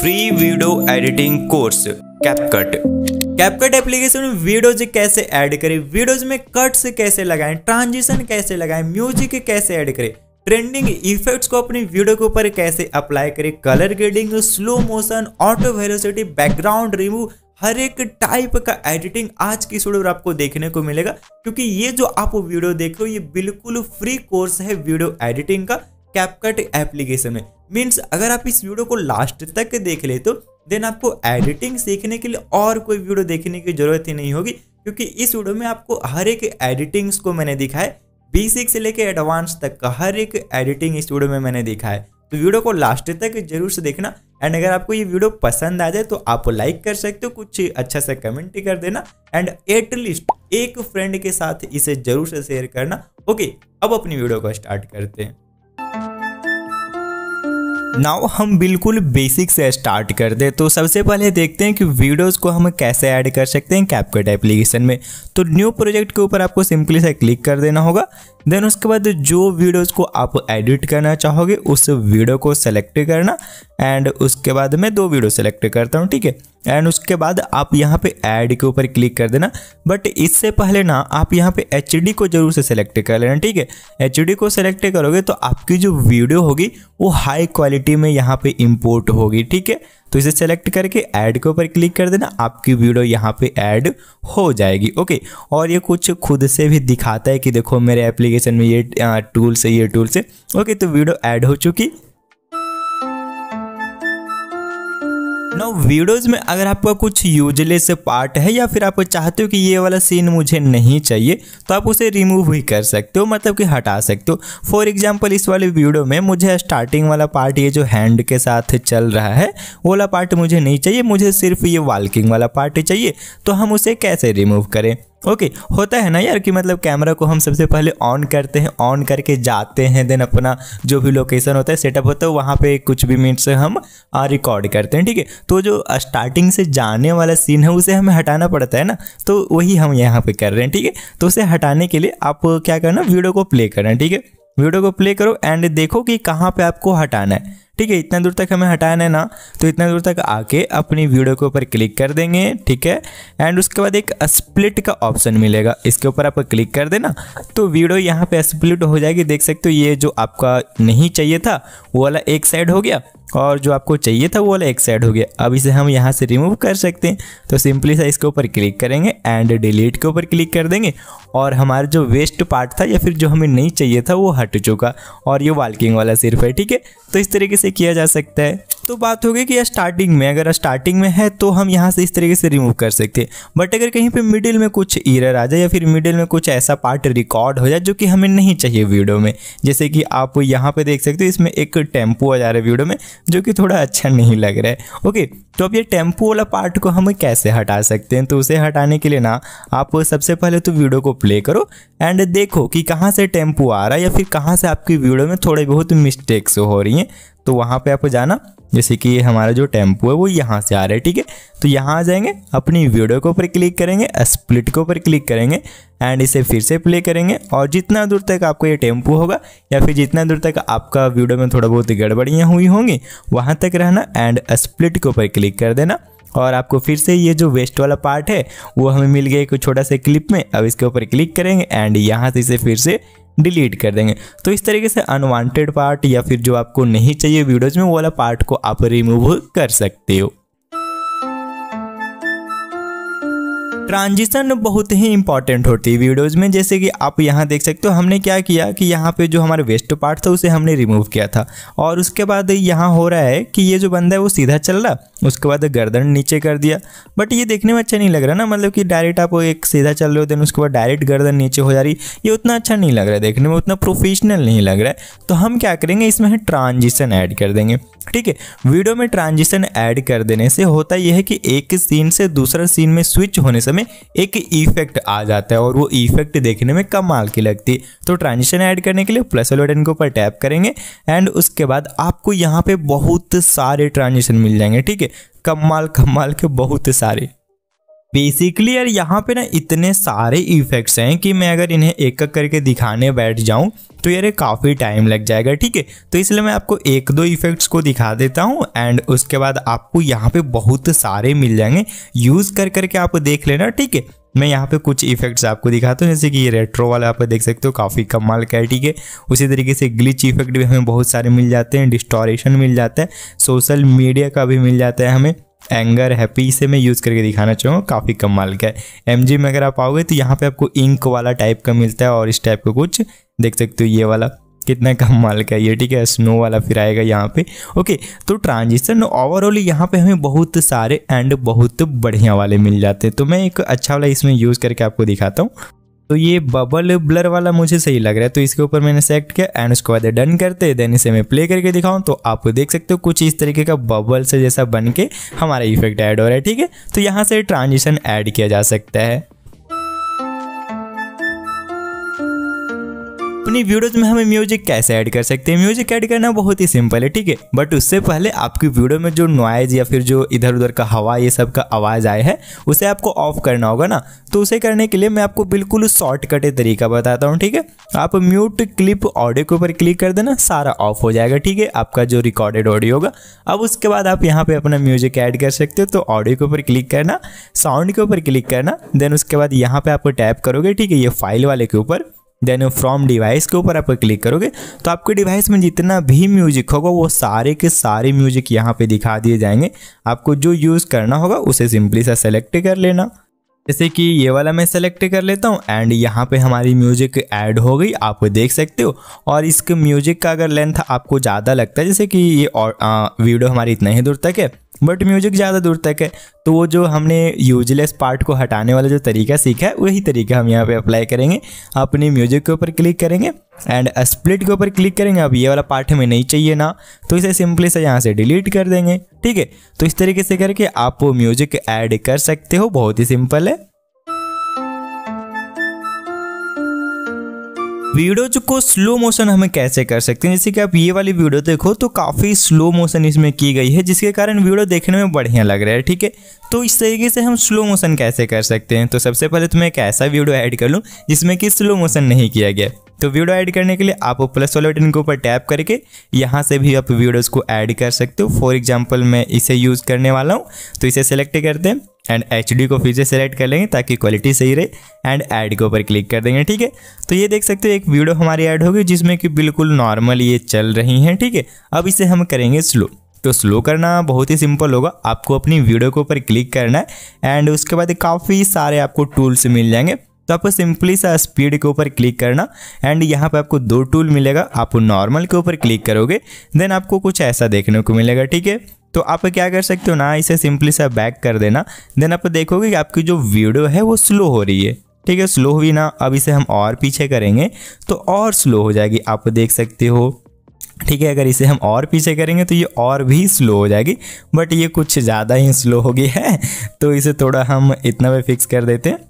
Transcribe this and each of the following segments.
free video editing course CapCut CapCut application में videos कैसे add करें वीडियोज में कट्स कैसे लगाएं ट्रांजिशन कैसे लगाएं म्यूजिक कैसे ऐड करें ट्रेंडिंग इफेक्ट्स को अपनी वीडियो के ऊपर कैसे अप्लाई करें colour grading slow motion auto velocity background remove हर एक टाइप का एडिटिंग आज की वीडियो में आपको देखने को मिलेगा क्योंकि ये जो आप वीडियो देख रहे हो ये बिल्कुल फ्री कोर्स है वीडियो एडिटिंग का कैपकट एप्लीकेशन में मीन्स अगर आप इस वीडियो को लास्ट तक देख ले तो देन आपको एडिटिंग सीखने के लिए और कोई वीडियो देखने की जरूरत ही नहीं होगी क्योंकि इस वीडियो में आपको हर एक एडिटिंग्स को मैंने दिखाया बेसिक से लेकर एडवांस तक का हर एक एडिटिंग इस वीडियो में मैंने दिखा है तो वीडियो को लास्ट तक जरूर से देखना एंड अगर आपको ये वीडियो पसंद आ जाए तो आप लाइक कर सकते हो कुछ अच्छा सा कमेंट कर देना एंड एटलीस्ट एक फ्रेंड के साथ इसे जरूर से शेयर करना ओके अब अपनी वीडियो को स्टार्ट करते हैं नाउ हम बिल्कुल बेसिक से स्टार्ट कर दे तो सबसे पहले देखते हैं कि वीडियोस को हम कैसे ऐड कर सकते हैं कैपकट एप्लीकेशन में तो न्यू प्रोजेक्ट के ऊपर आपको सिंपली से क्लिक कर देना होगा देन उसके बाद जो वीडियोज़ को आप एडिट करना चाहोगे उस वीडियो को सेलेक्ट करना एंड उसके बाद मैं दो वीडियो सेलेक्ट करता हूँ ठीक है एंड उसके बाद आप यहाँ पे ऐड के ऊपर क्लिक कर देना बट इससे पहले ना आप यहाँ पे एच को जरूर से सेलेक्ट कर लेना ठीक है एच को सेलेक्ट करोगे तो आपकी जो वीडियो होगी वो हाई क्वालिटी में यहाँ पे इम्पोर्ट होगी ठीक है तो इसे सेलेक्ट करके ऐड के ऊपर क्लिक कर देना आपकी वीडियो यहाँ पे ऐड हो जाएगी ओके और ये कुछ खुद से भी दिखाता है कि देखो मेरे एप्लीकेशन में ये टूल्स है ये टूल्स है ओके तो वीडियो ऐड हो चुकी नो वीडियोस में अगर आपका कुछ यूजलेस पार्ट है या फिर आप चाहते हो कि ये वाला सीन मुझे नहीं चाहिए तो आप उसे रिमूव भी कर सकते हो मतलब कि हटा सकते हो फॉर एग्जांपल इस वाले वीडियो में मुझे स्टार्टिंग वाला पार्ट ये जो हैंड के साथ चल रहा है वो वाला पार्ट मुझे नहीं चाहिए मुझे सिर्फ ये वॉकिंग वाला पार्ट चाहिए तो हम उसे कैसे रिमूव करें ओके okay, होता है ना यार कि मतलब कैमरा को हम सबसे पहले ऑन करते हैं ऑन करके जाते हैं देन अपना जो भी लोकेशन होता है सेटअप होता है वहाँ पे कुछ भी मिनट से हम रिकॉर्ड करते हैं ठीक है तो जो स्टार्टिंग से जाने वाला सीन है उसे हमें हटाना पड़ता है ना तो वही हम यहाँ पे कर रहे हैं ठीक है तो उसे हटाने के लिए आप क्या करना वीडियो को प्ले करना ठीक है वीडियो को प्ले करो एंड देखो कि कहाँ पर आपको हटाना है ठीक है इतना दूर तक हमें हटाना है ना तो इतना दूर तक आके अपनी वीडियो के ऊपर क्लिक कर देंगे ठीक है एंड उसके बाद एक स्प्लिट का ऑप्शन मिलेगा इसके ऊपर आप क्लिक कर देना तो वीडियो यहाँ पे स्प्लिट हो जाएगी देख सकते हो ये जो आपका नहीं चाहिए था वो वाला एक साइड हो गया और जो आपको चाहिए था वो वाला एक साइड हो गया अब इसे हम यहाँ से रिमूव कर सकते हैं तो सिंपली सा इसके ऊपर क्लिक करेंगे एंड डिलीट के ऊपर क्लिक कर देंगे और हमारा जो वेस्ट पार्ट था या फिर जो हमें नहीं चाहिए था वो हट चुका और ये वाल्किंग वाला सिर्फ है ठीक है तो इस तरीके से किया जा सकता है तो बात होगी कि स्टार्टिंग में अगर स्टार्टिंग में है तो हम यहाँ से इस तरीके से रिमूव कर सकते हैं बट अगर कहीं पे मिडिल में कुछ ईरर आ जाए या फिर मिडिल में कुछ ऐसा पार्ट रिकॉर्ड हो जाए जो कि हमें नहीं चाहिए वीडियो में जैसे कि आप यहाँ पे देख सकते हो इसमें एक टेम्पो आ जा रहा है वीडियो में जो कि थोड़ा अच्छा नहीं लग रहा है ओके तो अब ये टेम्पो वाला पार्ट को हम कैसे हटा सकते हैं तो उसे हटाने के लिए ना आप सबसे पहले तो वीडियो को प्ले करो एंड देखो कि कहाँ से टेम्पो आ रहा है या फिर कहाँ से आपकी वीडियो में थोड़े बहुत मिस्टेक्स हो रही हैं तो वहाँ पे आपको जाना जैसे कि हमारा जो टेम्पो है वो यहाँ से आ रहा है ठीक है तो यहाँ आ जाएंगे अपनी वीडियो के ऊपर क्लिक करेंगे स्प्लिट के ऊपर क्लिक करेंगे एंड इसे फिर से प्ले करेंगे और जितना दूर तक आपको ये टेम्पो होगा या फिर जितना दूर तक आपका वीडियो में थोड़ा बहुत गड़बड़ियाँ हुई होंगी वहाँ तक रहना एंड स्प्लिट के ऊपर क्लिक कर देना और आपको फिर से ये जो वेस्ट वाला पार्ट है वो हमें मिल गया एक छोटा सा क्लिप में अब इसके ऊपर क्लिक करेंगे एंड यहाँ से इसे फिर से डिलीट कर देंगे तो इस तरीके से अनवांटेड पार्ट या फिर जो आपको नहीं चाहिए वीडियोज़ में वो वाला पार्ट को आप रिमूव कर सकते हो ट्रांजिशन बहुत ही इंपॉर्टेंट होती है वीडियोज़ में जैसे कि आप यहाँ देख सकते हो हमने क्या किया कि यहाँ पे जो हमारा वेस्ट पार्ट था उसे हमने रिमूव किया था और उसके बाद यहाँ हो रहा है कि ये जो बंदा है वो सीधा चल रहा उसके बाद गर्दन नीचे कर दिया बट ये देखने में अच्छा नहीं लग रहा ना मतलब कि डायरेक्ट आप एक सीधा चल रहे हो देन उसके बाद डायरेक्ट गर्दन नीचे हो जा रही ये उतना अच्छा नहीं लग रहा है देखने में उतना प्रोफेशनल नहीं लग रहा है तो हम क्या करेंगे इसमें ट्रांजिशन ऐड कर देंगे ठीक है वीडियो में ट्रांजिशन ऐड कर देने से होता यह है कि एक सीन से दूसरा सीन में स्विच होने समय एक इफेक्ट आ जाता है और वो इफेक्ट देखने में कमाल की लगती है तो ट्रांजिशन ऐड करने के लिए प्लस बटन के ऊपर टैप करेंगे एंड उसके बाद आपको यहाँ पे बहुत सारे ट्रांजिशन मिल जाएंगे ठीक है कमाल कमाल के बहुत सारे बेसिकली यार यहाँ पे ना इतने सारे इफेक्ट्स हैं कि मैं अगर इन्हें एक एक करके दिखाने बैठ जाऊँ तो यार काफ़ी टाइम लग जाएगा ठीक है तो इसलिए मैं आपको एक दो इफेक्ट्स को दिखा देता हूँ एंड उसके बाद आपको यहाँ पे बहुत सारे मिल जाएंगे यूज़ कर करके आप देख लेना ठीक है मैं यहाँ पे कुछ इफेक्ट्स आपको दिखाता हूँ जैसे कि ये रेट्रो वाला आप देख सकते हो काफ़ी कमाल का है ठीक है उसी तरीके से ग्लिच इफेक्ट भी हमें बहुत सारे मिल जाते हैं डिस्टोरेशन मिल जाता है सोशल मीडिया का भी मिल जाता है हमें एंगर हैप्पी इसे मैं यूज़ करके दिखाना चाहूँगा काफ़ी कमाल का है एम में अगर आप आओगे तो यहाँ पे आपको इंक वाला टाइप का मिलता है और इस टाइप का कुछ देख सकते हो ये वाला कितना कम माल का ये ठीक है स्नो वाला फिर आएगा यहाँ पे ओके तो ट्रांजिशन ओवरऑल यहाँ पे हमें बहुत सारे एंड बहुत बढ़िया वाले मिल जाते हैं तो मैं एक अच्छा वाला इसमें यूज़ करके आपको दिखाता हूँ तो ये बबल ब्लर वाला मुझे सही लग रहा है तो इसके ऊपर मैंने सेलेक्ट किया एंड उसके बाद डन करते देन इसे मैं प्ले करके दिखाऊं तो आप देख सकते हो कुछ इस तरीके का बबल से जैसा बन के हमारा इफेक्ट ऐड हो रहा है ठीक है तो यहाँ से ट्रांजिशन ऐड किया जा सकता है अपनी वीडियोज में हमें म्यूजिक कैसे ऐड कर सकते हैं म्यूजिक ऐड करना बहुत ही सिंपल है ठीक है बट उससे पहले आपकी वीडियो में जो नॉइज या फिर जो इधर उधर का हवा ये सब का आवाज आए है उसे आपको ऑफ करना होगा ना तो उसे करने के लिए मैं आपको बिल्कुल शॉर्टकट तरीका बताता हूँ ठीक है आप म्यूट क्लिप ऑडियो के ऊपर क्लिक कर देना सारा ऑफ हो जाएगा ठीक है आपका जो रिकॉर्डेड ऑडियो होगा अब उसके बाद आप यहाँ पे अपना म्यूजिक ऐड कर सकते हो तो ऑडियो के ऊपर क्लिक करना साउंड के ऊपर क्लिक करना देन उसके बाद यहाँ पे आपको टैप करोगे ठीक है ये फाइल वाले के ऊपर देन फ्रॉम डिवाइस के ऊपर आप क्लिक करोगे तो आपके डिवाइस में जितना भी म्यूजिक होगा वो सारे के सारे म्यूजिक यहाँ पे दिखा दिए जाएंगे आपको जो यूज़ करना होगा उसे सिंपली सा सेलेक्ट कर लेना जैसे कि ये वाला मैं सेलेक्ट कर लेता हूँ एंड यहाँ पे हमारी म्यूजिक ऐड हो गई आप देख सकते हो और इसके म्यूजिक का अगर लेंथ आपको ज़्यादा लगता है जैसे कि ये और वीडियो हमारी इतना ही दूर तक है बट म्यूजिक ज़्यादा दूर तक है तो वो जो हमने यूजलेस पार्ट को हटाने वाला जो तरीका सीखा है वही तरीका हम यहाँ पे अप्लाई करेंगे अपने म्यूजिक के ऊपर क्लिक करेंगे एंड स्प्लिट के ऊपर क्लिक करेंगे अब ये वाला पार्ट हमें नहीं चाहिए ना तो इसे सिंपली से यहाँ से डिलीट कर देंगे ठीक है तो इस तरीके से करके आप वो म्यूजिक ऐड कर सकते हो बहुत ही सिंपल है वीडियो को स्लो मोशन हमें कैसे कर सकते हैं जैसे कि आप ये वाली वीडियो देखो तो काफ़ी स्लो मोशन इसमें की गई है जिसके कारण वीडियो देखने में बढ़िया लग रहा है ठीक है तो इस तरीके से हम स्लो मोशन कैसे कर सकते हैं तो सबसे पहले तो मैं एक ऐसा वीडियो ऐड कर लूँ जिसमें कि स्लो मोशन नहीं किया गया तो वीडियो ऐड करने के लिए आप प्लस वाले बटन के ऊपर टैप करके यहाँ से भी आप वीडियोज़ को ऐड कर सकते हो फॉर एग्जाम्पल मैं इसे यूज़ करने वाला हूँ तो इसे सेलेक्ट करते हैं एंड एच को फिर से सेलेक्ट कर लेंगे ताकि क्वालिटी सही रहे एंड ऐड के ऊपर क्लिक कर देंगे ठीक है तो ये देख सकते हो एक वीडियो हमारी ऐड होगी जिसमें कि बिल्कुल नॉर्मल ये चल रही हैं ठीक है अब इसे हम करेंगे स्लो तो स्लो करना बहुत ही सिंपल होगा आपको अपनी वीडियो के ऊपर क्लिक करना है एंड उसके बाद काफ़ी सारे आपको टूल्स मिल जाएंगे तो आपको सिंपली सा स्पीड के ऊपर क्लिक करना एंड यहाँ पे आपको दो टूल मिलेगा आप नॉर्मल के ऊपर क्लिक करोगे देन आपको कुछ ऐसा देखने को मिलेगा ठीक है तो आप क्या कर सकते हो ना इसे सिंपली सा बैक कर देना देन आप देखोगे कि आपकी जो वीडियो है वो स्लो हो रही है ठीक है स्लो हुई ना अब इसे हम और पीछे करेंगे तो और स्लो हो जाएगी आप देख सकते हो ठीक है अगर इसे हम और पीछे करेंगे तो ये और भी स्लो हो जाएगी बट ये कुछ ज़्यादा ही स्लो हो गई है तो इसे थोड़ा हम इतना भी फिक्स कर देते हैं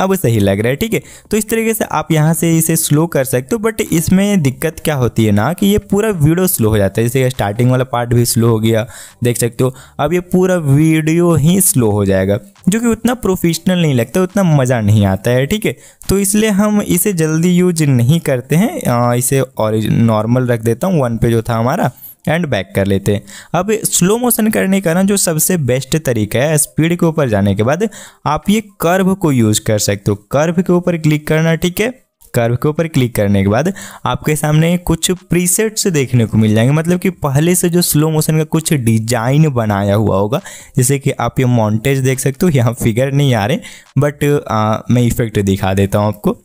अब सही लग रहा है ठीक है तो इस तरीके से आप यहाँ से इसे स्लो कर सकते हो बट इसमें दिक्कत क्या होती है ना कि ये पूरा वीडियो स्लो हो जाता है जैसे स्टार्टिंग वाला पार्ट भी स्लो हो गया देख सकते हो अब ये पूरा वीडियो ही स्लो हो जाएगा जो कि उतना प्रोफेशनल नहीं लगता उतना मज़ा नहीं आता है ठीक है तो इसलिए हम इसे जल्दी यूज नहीं करते हैं इसे और नॉर्मल रख देता हूँ वन पे जो था हमारा एंड बैक कर लेते हैं अब स्लो मोशन करने का ना जो सबसे बेस्ट तरीका है स्पीड के ऊपर जाने के बाद आप ये कर्व को यूज़ कर सकते हो कर्व के ऊपर क्लिक करना ठीक है कर्व के ऊपर क्लिक करने के बाद आपके सामने कुछ प्रीसेट्स देखने को मिल जाएंगे मतलब कि पहले से जो स्लो मोशन का कुछ डिजाइन बनाया हुआ होगा जैसे कि आप ये मॉन्टेज देख सकते हो यहाँ फिगर नहीं आ रहे बट आ, मैं इफेक्ट दिखा देता हूँ आपको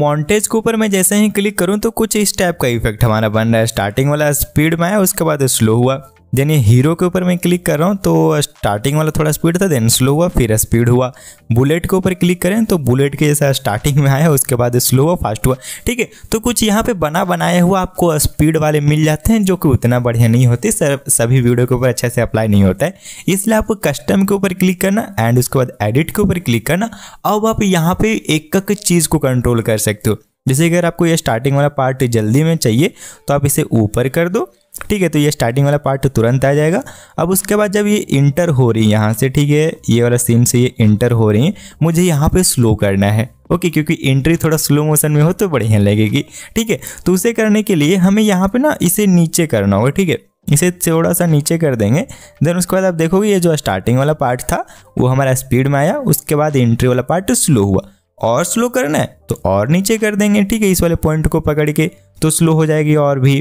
मॉन्टेज के ऊपर मैं जैसे ही क्लिक करूँ तो कुछ इस टाइप का इफेक्ट हमारा बन रहा है स्टार्टिंग वाला स्पीड में आया उसके बाद स्लो हुआ देन ये हीरो के ऊपर मैं क्लिक कर रहा हूँ तो स्टार्टिंग वाला थोड़ा स्पीड था देन स्लो हुआ फिर स्पीड हुआ बुलेट के ऊपर क्लिक करें तो बुलेट के जैसा स्टार्टिंग में आया उसके बाद स्लो हुआ फास्ट हुआ ठीक है तो कुछ यहाँ पे बना बनाया हुआ आपको स्पीड वाले मिल जाते हैं जो कि उतना बढ़िया नहीं होते सभी वीडियो के ऊपर अच्छे से अप्लाई नहीं होता है इसलिए आपको कस्टम के ऊपर क्लिक करना एंड उसके बाद एडिट के ऊपर क्लिक करना अब आप यहाँ पर एक एक चीज़ को कंट्रोल कर सकते हो जैसे अगर आपको ये स्टार्टिंग वाला पार्ट जल्दी में चाहिए तो आप इसे ऊपर कर दो ठीक है तो ये स्टार्टिंग वाला पार्ट तुरंत आ जाएगा अब उसके बाद जब ये इंटर हो रही है यहाँ से ठीक है ये वाला सीन से ये इंटर हो रही है मुझे यहाँ पे स्लो करना है ओके क्योंकि एंट्री थोड़ा स्लो मोशन में हो तो बढ़िया लगेगी ठीक है तो उसे करने के लिए हमें यहाँ पे ना इसे नीचे करना होगा ठीक है इसे थोड़ा सा नीचे कर देंगे देन उसके बाद आप देखोगे ये जो स्टार्टिंग वाला पार्ट था वो हमारा स्पीड में आया उसके बाद एंट्री वाला पार्ट स्लो हुआ और स्लो करना है तो और नीचे कर देंगे ठीक है इस वाले पॉइंट को पकड़ के तो स्लो हो जाएगी और भी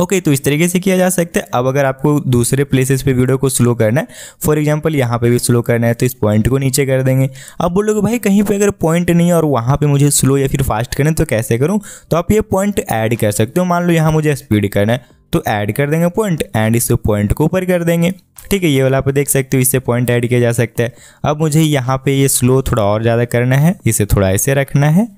ओके okay, तो इस तरीके से किया जा सकता है अब अगर आपको दूसरे प्लेसेस पे वीडियो को स्लो करना है फॉर एग्जांपल यहाँ पे भी स्लो करना है तो इस पॉइंट को नीचे कर देंगे अब बोलोगे भाई कहीं पे अगर पॉइंट नहीं है और वहाँ पे मुझे स्लो या फिर फास्ट करना है तो कैसे करूँ तो आप ये पॉइंट ऐड कर सकते हो मान लो यहाँ मुझे स्पीड करना है तो ऐड कर देंगे पॉइंट एंड इस पॉइंट को ऊपर कर देंगे ठीक है ये वाला आप देख सकते हो इससे पॉइंट ऐड किया जा सकता है अब मुझे यहाँ पर ये स्लो थोड़ा और ज़्यादा करना है इसे थोड़ा ऐसे रखना है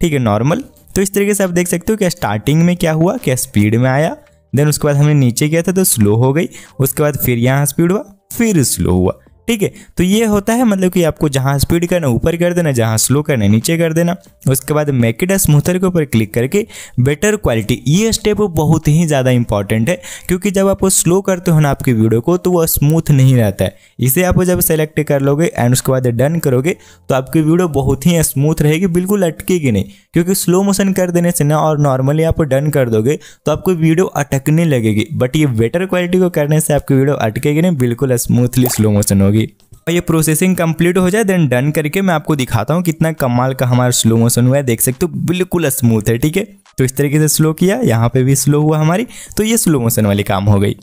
ठीक है नॉर्मल तो इस तरीके से आप देख सकते हो कि स्टार्टिंग में क्या हुआ क्या स्पीड में आया देन उसके बाद हमने नीचे किया था तो स्लो हो गई उसके बाद फिर यहाँ स्पीड हुआ फिर स्लो हुआ ठीक है तो ये होता है मतलब कि आपको जहाँ स्पीड करना ऊपर कर देना जहाँ स्लो करना नीचे कर देना उसके बाद मैकेडा स्मूथर के ऊपर क्लिक करके बेटर क्वालिटी ये स्टेप बहुत ही ज़्यादा इंपॉर्टेंट है क्योंकि जब आप स्लो करते हो ना आपकी वीडियो को तो वह स्मूथ नहीं रहता है इसे आप जब सेलेक्ट कर लोगे एंड उसके बाद डन करोगे तो आपकी वीडियो बहुत ही स्मूथ रहेगी बिल्कुल अटकेगी नहीं क्योंकि स्लो मोशन कर देने से ना और नॉर्मली आप डन कर दोगे तो आपको वीडियो अटकने लगेगी बट ये बेटर क्वालिटी को करने से आपकी वीडियो अटकेगी नहीं बिल्कुल स्मूथली स्लो मोशन होगी होगी और ये प्रोसेसिंग कंप्लीट हो जाए देन डन करके मैं आपको दिखाता हूँ कितना कमाल का हमारा स्लो मोशन हुआ है देख सकते हो बिल्कुल स्मूथ है ठीक है तो इस तरीके से स्लो किया यहाँ पे भी स्लो हुआ हमारी तो ये स्लो मोशन वाली काम हो गई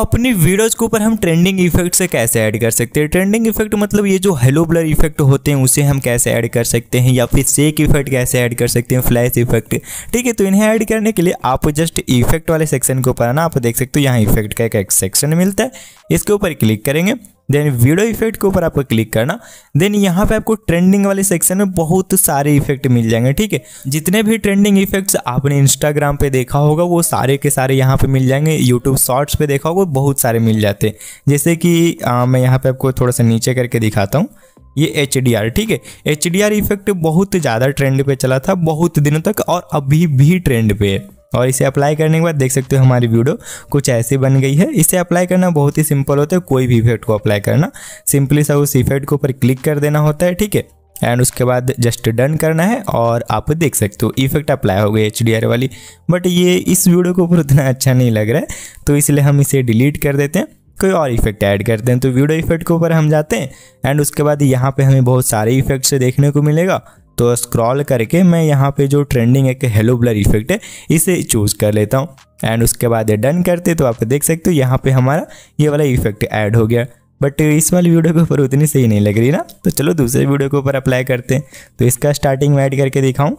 अपनी वीडियोस के ऊपर हम ट्रेंडिंग इफेक्ट से कैसे ऐड कर सकते हैं ट्रेंडिंग इफेक्ट मतलब ये जो हेलो ब्लर इफेक्ट होते हैं उसे हम कैसे ऐड कर सकते हैं या फिर सेक इफेक्ट कैसे ऐड कर सकते हैं फ्लैश इफेक्ट ठीक है तो इन्हें ऐड करने के लिए आप जस्ट इफेक्ट वाले सेक्शन के ऊपर आना आप देख सकते हो यहाँ इफेक्ट का एक, एक सेक्शन मिलता है इसके ऊपर क्लिक करेंगे देन वीडियो इफेक्ट के ऊपर आपको क्लिक करना देन यहाँ पे आपको ट्रेंडिंग वाले सेक्शन में बहुत सारे इफेक्ट मिल जाएंगे ठीक है जितने भी ट्रेंडिंग इफेक्ट्स आपने इंस्टाग्राम पे देखा होगा वो सारे के सारे यहाँ पे मिल जाएंगे यूट्यूब शॉर्ट्स पे देखा होगा बहुत सारे मिल जाते हैं जैसे कि आ, मैं यहाँ पे आपको थोड़ा सा नीचे करके दिखाता हूँ ये एच ठीक है एच इफेक्ट बहुत ज़्यादा ट्रेंड पर चला था बहुत दिनों तक और अभी भी ट्रेंड पे है और इसे अप्लाई करने के बाद देख सकते हो हमारी वीडियो कुछ ऐसी बन गई है इसे अप्लाई करना बहुत ही सिंपल होता है कोई भी इफेक्ट को अप्लाई करना सिंपली सा उस इफेक्ट के ऊपर क्लिक कर देना होता है ठीक है एंड उसके बाद जस्ट डन करना है और आप देख सकते हो इफेक्ट अप्लाई हो गई एच वाली बट ये इस वीडियो के ऊपर उतना अच्छा नहीं लग रहा है तो इसलिए हम इसे डिलीट कर देते हैं कोई और इफेक्ट ऐड करते हैं तो वीडियो इफेक्ट के ऊपर हम जाते हैं एंड उसके बाद यहाँ पे हमें बहुत सारे इफेक्ट्स देखने को मिलेगा तो स्क्रॉल करके मैं यहाँ पे जो ट्रेंडिंग एक हेलो ब्लर इफेक्ट है इसे चूज़ कर लेता हूँ एंड उसके बाद डन करते तो आप देख सकते हो यहाँ पे हमारा ये वाला इफेक्ट ऐड हो गया बट इस वाली वीडियो के ऊपर उतनी सही नहीं लग रही ना तो चलो दूसरे वीडियो के ऊपर अप्लाई करते हैं तो इसका स्टार्टिंग में ऐड करके दिखाऊँ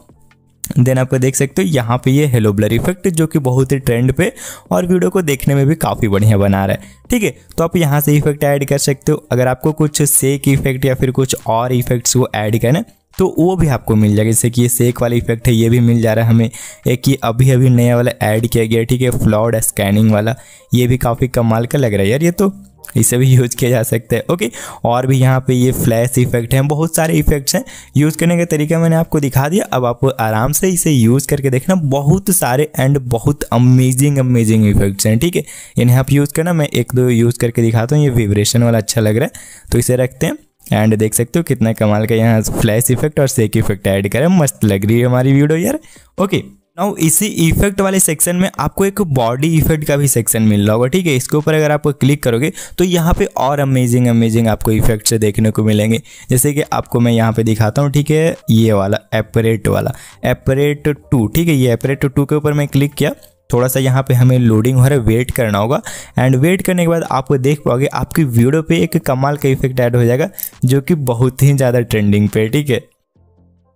देन आपको देख सकते हो यहाँ पे ये हेलो ब्लर इफेक्ट जो कि बहुत ही ट्रेंड पे और वीडियो को देखने में भी काफ़ी बढ़िया बना रहा है ठीक है तो आप यहाँ से इफेक्ट ऐड कर सकते हो अगर आपको कुछ सेक इफेक्ट या फिर कुछ और इफेक्ट्स वो ऐड करें तो वो भी आपको मिल जाएगा जैसे कि ये सेक वाला इफेक्ट है ये भी मिल जा रहा है हमें एक ये अभी अभी नया वाला ऐड किया गया ठीक है फ्लॉड स्कैनिंग वाला ये भी काफ़ी कमाल का लग रहा है यार ये तो इसे भी यूज किया जा सकता है ओके और भी यहाँ पे ये फ्लैश इफेक्ट हैं बहुत सारे इफेक्ट्स हैं यूज़ करने का तरीका मैंने आपको दिखा दिया अब आप आराम से इसे यूज़ करके देखना बहुत सारे एंड बहुत अमेजिंग अमेजिंग इफेक्ट्स हैं ठीक है इन्हें आप यूज़ करना मैं एक दो यूज़ करके दिखाता हूँ ये वाइब्रेशन वाला अच्छा लग रहा है तो इसे रखते हैं एंड देख सकते हो कितना कमाल का यहाँ फ्लैश इफेक्ट और सेक इफेक्ट ऐड करें मस्त लग रही है हमारी वीडियो यार ओके नाउ इसी इफेक्ट वाले सेक्शन में आपको एक बॉडी इफेक्ट का भी सेक्शन मिल रहा होगा ठीक है इसके ऊपर अगर आप क्लिक करोगे तो यहाँ पे और अमेजिंग अमेजिंग आपको इफेक्ट से देखने को मिलेंगे जैसे कि आपको मैं यहाँ पे दिखाता हूँ ठीक है ये वाला एपरेट वाला एपरेट टू ठीक है ये एपरेट टू के ऊपर मैं क्लिक किया थोड़ा सा यहाँ पे हमें लोडिंग हो रहा है वेट करना होगा एंड वेट करने के बाद आप देख पाओगे आपकी वीडियो पे एक कमाल का इफेक्ट ऐड हो जाएगा जो कि बहुत ही ज़्यादा ट्रेंडिंग पे ठीक है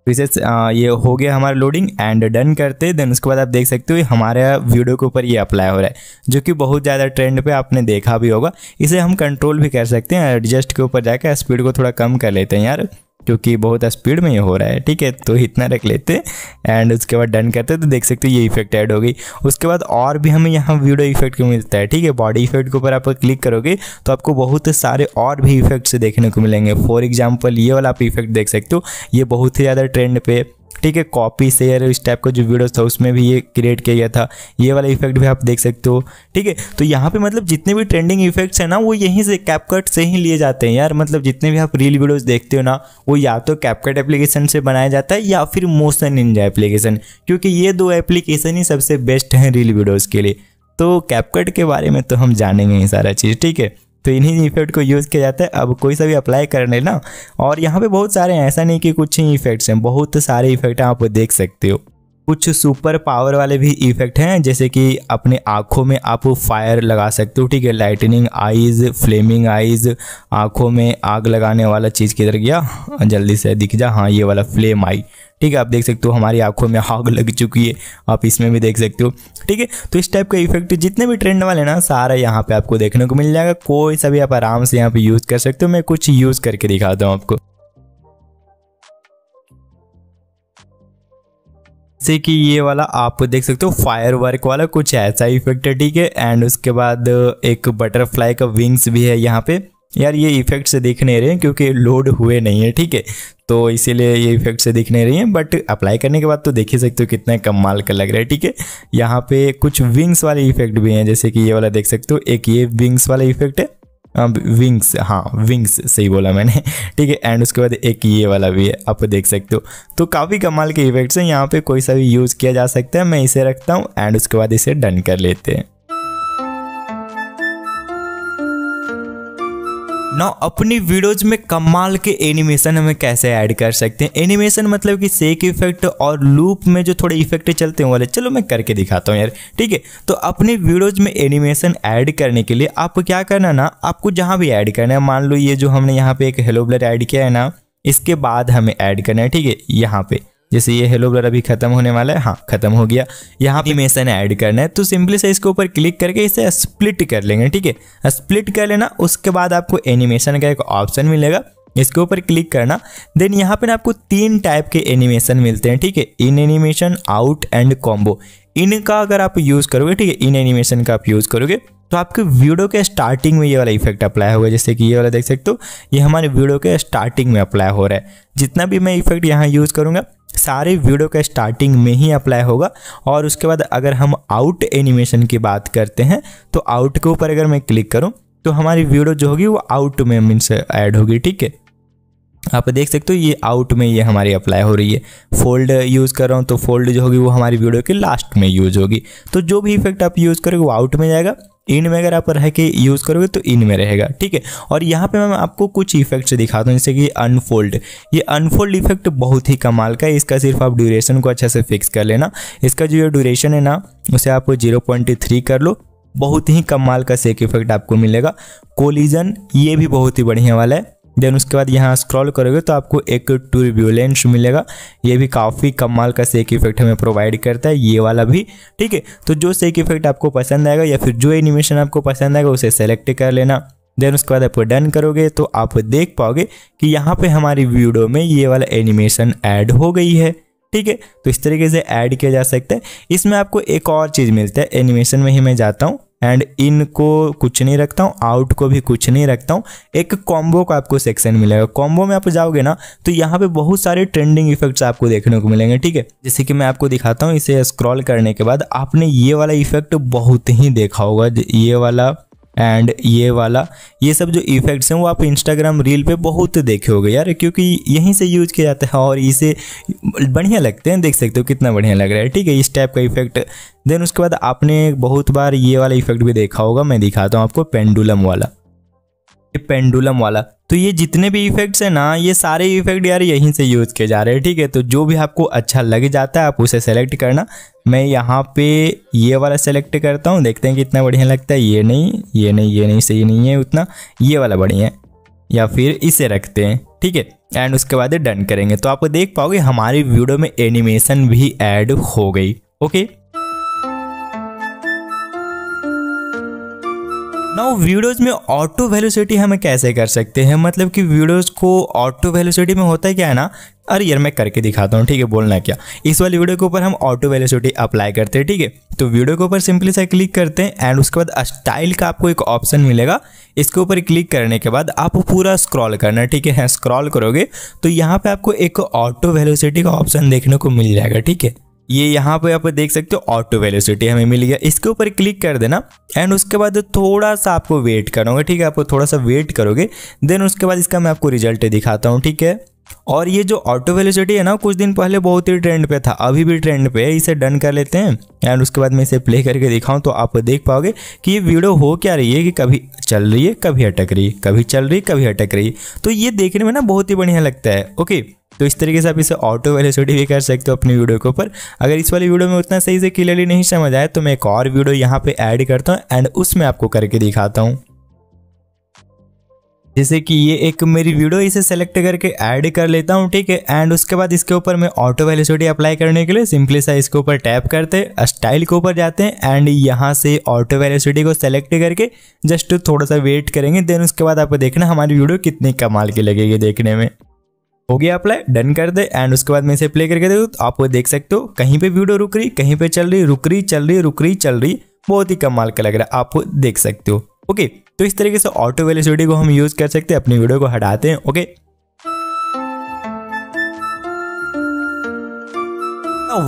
विशेष ये हो गया हमारा लोडिंग एंड डन करते देन उसके बाद आप देख सकते हो हमारे वीडियो के ऊपर ये अप्लाई हो रहा है जो कि बहुत ज़्यादा ट्रेंड पे आपने देखा भी होगा इसे हम कंट्रोल भी कर सकते हैं एडजस्ट के ऊपर जाकर स्पीड को थोड़ा कम कर लेते हैं यार क्योंकि बहुत स्पीड में ये हो रहा है ठीक है तो इतना रख लेते एंड उसके बाद डन करते तो देख सकते हो ये इफेक्ट ऐड हो गई उसके बाद और भी हमें यहाँ वीडियो इफेक्ट को मिलता है ठीक है बॉडी इफेक्ट के ऊपर आप क्लिक करोगे तो आपको बहुत सारे और भी इफेक्ट्स देखने को मिलेंगे फॉर एग्जाम्पल ये वाला आप इफेक्ट देख सकते हो ये बहुत ही ज़्यादा ट्रेंड पे ठीक है कॉपी शेयर इस टाइप का जो वीडियोस था उसमें भी ये क्रिएट किया गया था ये वाला इफेक्ट भी आप देख सकते हो ठीक है तो यहाँ पे मतलब जितने भी ट्रेंडिंग इफेक्ट्स हैं ना वो यहीं से कैपकट से ही लिए जाते हैं यार मतलब जितने भी आप रील वीडियोज़ देखते हो ना वो या तो कैपकट एप्लीकेशन से बनाया जाता है या फिर मोशन इंजा एप्लीकेशन क्योंकि ये दो एप्लीकेशन ही सबसे बेस्ट हैं रील वीडियोज़ के लिए तो कैपकट के बारे में तो हम जानेंगे ही सारा चीज़ ठीक है तो इन्हीं इफेक्ट को यूज़ किया जाता है अब कोई सा भी अप्लाई कर लेना और यहाँ पे बहुत सारे ऐसा नहीं कि कुछ ही इफेक्ट्स हैं बहुत सारे इफेक्ट आप देख सकते हो कुछ सुपर पावर वाले भी इफेक्ट हैं जैसे कि अपने आँखों में आप फायर लगा सकते हो ठीक है लाइटनिंग आइज फ्लेमिंग आइज आँखों में आग लगाने वाला चीज़ किधर गया जल्दी से दिख जा हाँ ये वाला फ्लेम आई ठीक है आप देख सकते हो हमारी आंखों में आग लग चुकी है आप इसमें भी देख सकते हो ठीक है तो इस टाइप का इफेक्ट जितने भी ट्रेंड वाले ना सारा यहाँ पे आपको देखने को मिल जाएगा कोई सा भी आप आराम से यहाँ पे यूज़ कर सकते हो मैं कुछ यूज़ करके दिखाता हूँ आपको जैसे कि ये वाला आप देख सकते हो फायर वर्क वाला कुछ ऐसा इफेक्ट है ठीक है एंड उसके बाद एक बटरफ्लाई का विंग्स भी है यहाँ पे यार ये इफेक्ट से दिख नहीं रहे हैं क्योंकि लोड हुए नहीं है ठीक है तो इसीलिए ये इफेक्ट से दिख नहीं रही है बट अप्लाई करने के बाद तो देख ही सकते हो कितना कमाल का लग रहा है ठीक है यहाँ पे कुछ विंग्स वाले इफेक्ट भी हैं जैसे कि ये वाला देख सकते हो एक ये विंग्स वाला इफेक्ट है विंग्स हाँ विंग्स हाँ, सही बोला मैंने ठीक है एंड उसके बाद एक ये वाला भी है आप देख सकते हो तो काफ़ी कमाल के इफेक्ट्स हैं यहाँ पे कोई सा भी यूज़ किया जा सकता है मैं इसे रखता हूँ एंड उसके बाद इसे डन कर लेते हैं ना अपनी वीडियोज में कमाल के एनिमेशन हमें कैसे ऐड कर सकते हैं एनिमेशन मतलब कि सेक इफेक्ट और लूप में जो थोड़े इफेक्ट चलते हैं वाले चलो मैं करके दिखाता हूँ यार ठीक है तो अपने वीडियोज में एनिमेशन ऐड करने के लिए आपको क्या करना ना आपको जहाँ भी ऐड करना है मान लो ये जो हमने यहाँ पे एक हेलो ब्लर ऐड किया है ना इसके बाद हमें ऐड करना है ठीक है यहाँ पे जैसे ये हेलो ब्लर अभी खत्म होने वाला है हाँ खत्म हो गया यहाँ एनिमेशन ऐड करना है तो सिंपली से इसके ऊपर क्लिक करके इसे स्प्लिट कर लेंगे ठीक है स्प्लिट कर लेना उसके बाद आपको एनिमेशन का एक ऑप्शन मिलेगा इसके ऊपर क्लिक करना देन यहाँ पे ना आपको तीन टाइप के एनिमेशन मिलते हैं ठीक है in animation out and combo इनका अगर आप यूज़ करोगे ठीक है इन एनिमेशन का आप यूज़ करोगे तो आपके वीडियो के स्टार्टिंग में ये वाला इफेक्ट अप्लाई होगा जैसे कि ये वाला देख सकते हो ये हमारे वीडियो के स्टार्टिंग में अप्लाई हो रहा है जितना भी मैं इफेक्ट यहाँ यूज़ करूँगा सारे वीडियो का स्टार्टिंग में ही अप्लाई होगा और उसके बाद अगर हम आउट एनिमेशन की बात करते हैं तो आउट के ऊपर अगर मैं क्लिक करूँ तो हमारी वीडियो जो होगी वो आउट में मीन्स ऐड होगी ठीक है आप देख सकते हो ये आउट में ये हमारी अप्लाई हो रही है फोल्ड यूज़ कर रहा हूँ तो फोल्ड जो होगी वो हमारी वीडियो के लास्ट में यूज़ होगी तो जो भी इफेक्ट आप यूज़ करोगे वो आउट में जाएगा इन में अगर आप रह के यूज़ करोगे तो इन में रहेगा ठीक है और यहाँ पे मैं आपको कुछ इफेक्ट्स दिखाता हूँ जैसे कि अनफोल्ड ये अनफोल्ड इफेक्ट बहुत ही कमाल का है इसका सिर्फ आप ड्यूरेशन को अच्छा से फिक्स कर लेना इसका जो ड्यूरेशन है ना उसे आप जीरो पॉइंट थ्री कर लो बहुत ही कमाल का सेक इफेक्ट आपको मिलेगा कोलिजन ये भी बहुत ही बढ़िया वाला है देन उसके बाद यहाँ स्क्रॉल करोगे तो आपको एक टूरब्यूलेंस मिलेगा ये भी काफ़ी कमाल का सेक इफेक्ट हमें प्रोवाइड करता है ये वाला भी ठीक है तो जो सेक इफेक्ट आपको पसंद आएगा या फिर जो एनिमेशन आपको पसंद आएगा उसे सेलेक्ट कर लेना देन उसके बाद आप डन करोगे तो आप देख पाओगे कि यहाँ पे हमारी वीडियो में ये वाला एनिमेशन ऐड हो गई है ठीक है तो इस तरीके से ऐड किया जा सकता है इसमें आपको एक और चीज़ मिलता है एनिमेशन में ही मैं जाता हूँ एंड इन को कुछ नहीं रखता हूँ आउट को भी कुछ नहीं रखता हूँ एक कॉम्बो का आपको सेक्शन मिलेगा कॉम्बो में आप जाओगे ना तो यहाँ पे बहुत सारे ट्रेंडिंग इफेक्ट्स आपको देखने को मिलेंगे ठीक है जैसे कि मैं आपको दिखाता हूँ इसे स्क्रॉल करने के बाद आपने ये वाला इफेक्ट बहुत ही देखा होगा ये वाला एंड ये वाला ये सब जो इफ़ेक्ट्स हैं वो आप इंस्टाग्राम रील पे बहुत देखे हो यार क्योंकि यहीं से यूज किया जाता है और इसे बढ़िया लगते हैं देख सकते हो कितना बढ़िया लग रहा है ठीक है इस टाइप का इफेक्ट देन उसके बाद आपने बहुत बार ये वाला इफेक्ट भी देखा होगा मैं दिखाता हूँ आपको पेंडुलम वाला ये पेंडुलम वाला तो ये जितने भी इफेक्ट्स हैं ना ये सारे इफेक्ट यार यहीं से यूज़ किए जा रहे हैं ठीक है तो जो भी आपको अच्छा लग जाता है आप उसे सेलेक्ट करना मैं यहाँ पे ये वाला सेलेक्ट करता हूँ देखते हैं कितना बढ़िया लगता है ये नहीं ये नहीं ये नहीं सही नहीं है उतना ये वाला बढ़िया है या फिर इसे रखते हैं ठीक है एंड उसके बाद डन करेंगे तो आप देख पाओगे हमारी वीडियो में एनिमेशन भी ऐड हो गई ओके नाउ वीडियोस में ऑटो वेलोसिटी हमें कैसे कर सकते हैं मतलब कि वीडियोस को ऑटो वेलोसिटी में होता है क्या है ना अरे यार मैं करके दिखाता हूँ ठीक है बोलना क्या इस वाली वीडियो के ऊपर हम ऑटो वेलोसिटी अप्लाई करते हैं ठीक है तो वीडियो के ऊपर सिंपली से क्लिक करते हैं एंड उसके बाद स्टाइल का आपको एक ऑप्शन मिलेगा इसके ऊपर क्लिक करने के बाद आप पूरा स्क्रॉल करना ठीक है स्क्रॉल हाँ, करोगे तो यहाँ पर आपको एक ऑटो वेलोसिटी का ऑप्शन देखने को मिल जाएगा ठीक है ये यहाँ पे आप देख सकते हो ऑटो वेलोसिटी हमें मिल गया इसके ऊपर क्लिक कर देना एंड उसके बाद थोड़ा सा आपको वेट करोगे ठीक है आपको थोड़ा सा वेट करोगे देन उसके बाद इसका मैं आपको रिजल्ट दिखाता हूँ ठीक है और ये जो ऑटो वेलोसिटी है ना कुछ दिन पहले बहुत ही ट्रेंड पे था अभी भी ट्रेंड पे है इसे डन कर लेते हैं एंड उसके बाद मैं इसे प्ले करके दिखाऊं तो आप देख पाओगे कि ये वीडियो हो क्या रही है कि कभी चल रही है कभी अटक रही है कभी चल रही है कभी अटक रही है तो ये देखने में ना बहुत ही बढ़िया लगता है ओके तो इस तरीके से आप इसे ऑटो वेलोसिटी भी कर सकते हो अपनी वीडियो के ऊपर अगर इस वाली वीडियो में उतना सही से क्लियरली नहीं समझ आया तो मैं एक और वीडियो यहाँ पे ऐड करता हूँ एंड उसमें आपको करके दिखाता हूँ जैसे कि ये एक मेरी वीडियो इसे सेलेक्ट करके ऐड कर लेता हूँ ठीक है एंड उसके बाद इसके ऊपर मैं ऑटो वेलोसिटी अप्लाई करने के लिए सिंपली सा इसके ऊपर टैप करते स्टाइल के ऊपर जाते हैं एंड यहाँ से ऑटो वेलोसिटी को सेलेक्ट करके जस्ट थोड़ा सा वेट करेंगे देन उसके बाद आपको देखना हमारी वीडियो कितनी कमाल की लगेगी देखने में हो गया अप्लाई डन कर दे एंड उसके बाद मैं इसे प्ले करके दे तो आप वो देख सकते हो कहीं पे वीडियो रुक रही कहीं पे चल रही रुक रही चल रही रुक रही चल रही बहुत ही कमाल का लग रहा है आप देख सकते हो ओके तो इस तरीके से ऑटो वेलिसिटी को हम यूज़ कर सकते हैं अपनी वीडियो को हटाते हैं ओके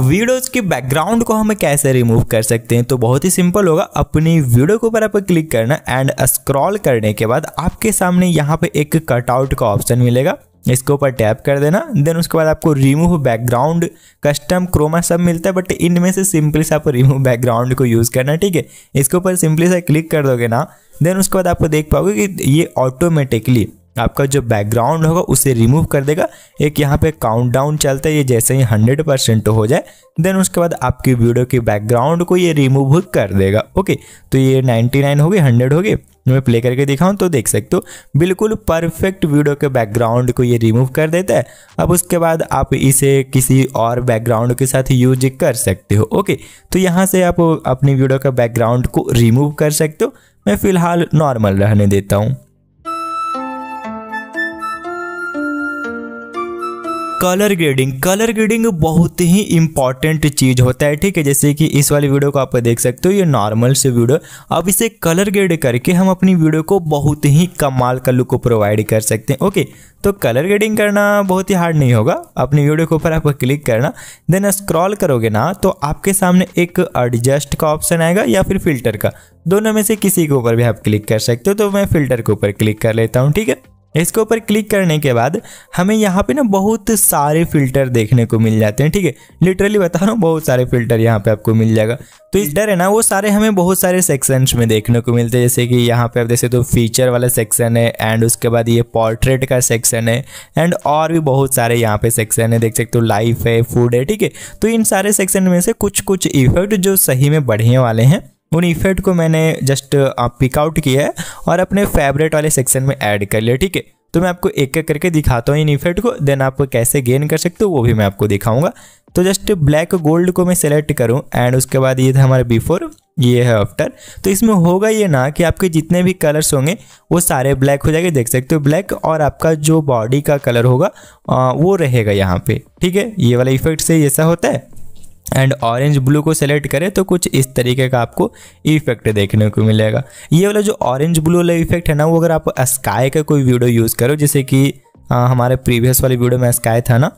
वीडियोज के बैकग्राउंड को हम कैसे रिमूव कर सकते हैं तो बहुत ही सिंपल होगा अपनी वीडियो के ऊपर आप क्लिक करना एंड स्क्रॉल करने के बाद आपके सामने यहाँ पे एक कटआउट का ऑप्शन मिलेगा इसके ऊपर टैप कर देना देन उसके बाद आपको रिमूव बैकग्राउंड कस्टम क्रोमा सब मिलता है बट इनमें से सिंपली से आपको रिमूव बैकग्राउंड को यूज़ करना है ठीक है इसके ऊपर सिंपली से क्लिक कर दोगे ना देन उसके बाद आपको देख पाओगे कि ये ऑटोमेटिकली आपका जो बैकग्राउंड होगा उसे रिमूव कर देगा एक यहाँ पे काउंटडाउन चलता है ये जैसे ही हंड्रेड परसेंट हो जाए देन उसके बाद आपकी वीडियो के बैकग्राउंड को ये रिमूव कर देगा ओके तो ये नाइन्टी नाइन हो गए हंड्रेड हो गए मैं प्ले करके दिखाऊं तो देख सकते हो बिल्कुल परफेक्ट वीडियो के बैकग्राउंड को ये रिमूव कर देता है अब उसके बाद आप इसे किसी और बैकग्राउंड के साथ यूज कर सकते हो ओके तो यहाँ से आप अपनी वीडियो का बैकग्राउंड को रिमूव कर सकते हो मैं फ़िलहाल नॉर्मल रहने देता हूँ कलर ग्रेडिंग कलर ग्रेडिंग बहुत ही इंपॉर्टेंट चीज़ होता है ठीक है जैसे कि इस वाली वीडियो को आप देख सकते हो ये नॉर्मल से वीडियो अब इसे कलर ग्रेड करके हम अपनी वीडियो को बहुत ही कमाल का लुक प्रोवाइड कर सकते हैं ओके तो कलर ग्रेडिंग करना बहुत ही हार्ड नहीं होगा अपनी वीडियो के ऊपर आप क्लिक करना देन स्क्रॉल करोगे ना तो आपके सामने एक एडजस्ट का ऑप्शन आएगा या फिर फिल्टर का दोनों में से किसी के ऊपर भी आप क्लिक कर सकते हो तो मैं फिल्टर के ऊपर क्लिक कर लेता हूँ ठीक है इसके ऊपर क्लिक करने के बाद हमें यहाँ पे ना बहुत सारे फिल्टर देखने को मिल जाते हैं ठीक है लिटरली बता रहा हूँ बहुत सारे फिल्टर यहाँ पे आपको मिल जाएगा तो इस डर है ना वो सारे हमें बहुत सारे सेक्शंस में देखने को मिलते हैं जैसे कि यहाँ पे आप देख सकते हो फीचर वाला सेक्शन है एंड उसके बाद ये पोर्ट्रेट का सेक्शन है एंड और भी बहुत सारे यहाँ पे सेक्शन है देख सकते हो लाइफ है फूड है ठीक है तो इन सारे सेक्शन में से कुछ कुछ इफेक्ट जो सही में बढ़ने वाले हैं उन इफेक्ट को मैंने जस्ट पिकआउट किया है और अपने फेवरेट वाले सेक्शन में ऐड कर लिया ठीक है तो मैं आपको एक एक करके दिखाता हूँ इन इफेक्ट को देन आप कैसे गेन कर सकते हो वो भी मैं आपको दिखाऊंगा तो जस्ट ब्लैक गोल्ड को मैं सेलेक्ट करूँ एंड उसके बाद ये था हमारा बिफोर ये है आफ्टर तो इसमें होगा ये ना कि आपके जितने भी कलर्स होंगे वो सारे ब्लैक हो जाएंगे देख सकते हो ब्लैक और आपका जो बॉडी का कलर होगा वो रहेगा यहाँ पे ठीक है ये वाला इफेक्ट से ऐसा होता है एंड ऑरेंज ब्लू को सेलेक्ट करें तो कुछ इस तरीके का आपको इफेक्ट देखने को मिलेगा ये वाला जो ऑरेंज ब्लू वाला इफेक्ट है ना वो अगर आप स्काई का कोई वीडियो यूज़ करो जैसे कि आ, हमारे प्रीवियस वाली वीडियो में स्काई था ना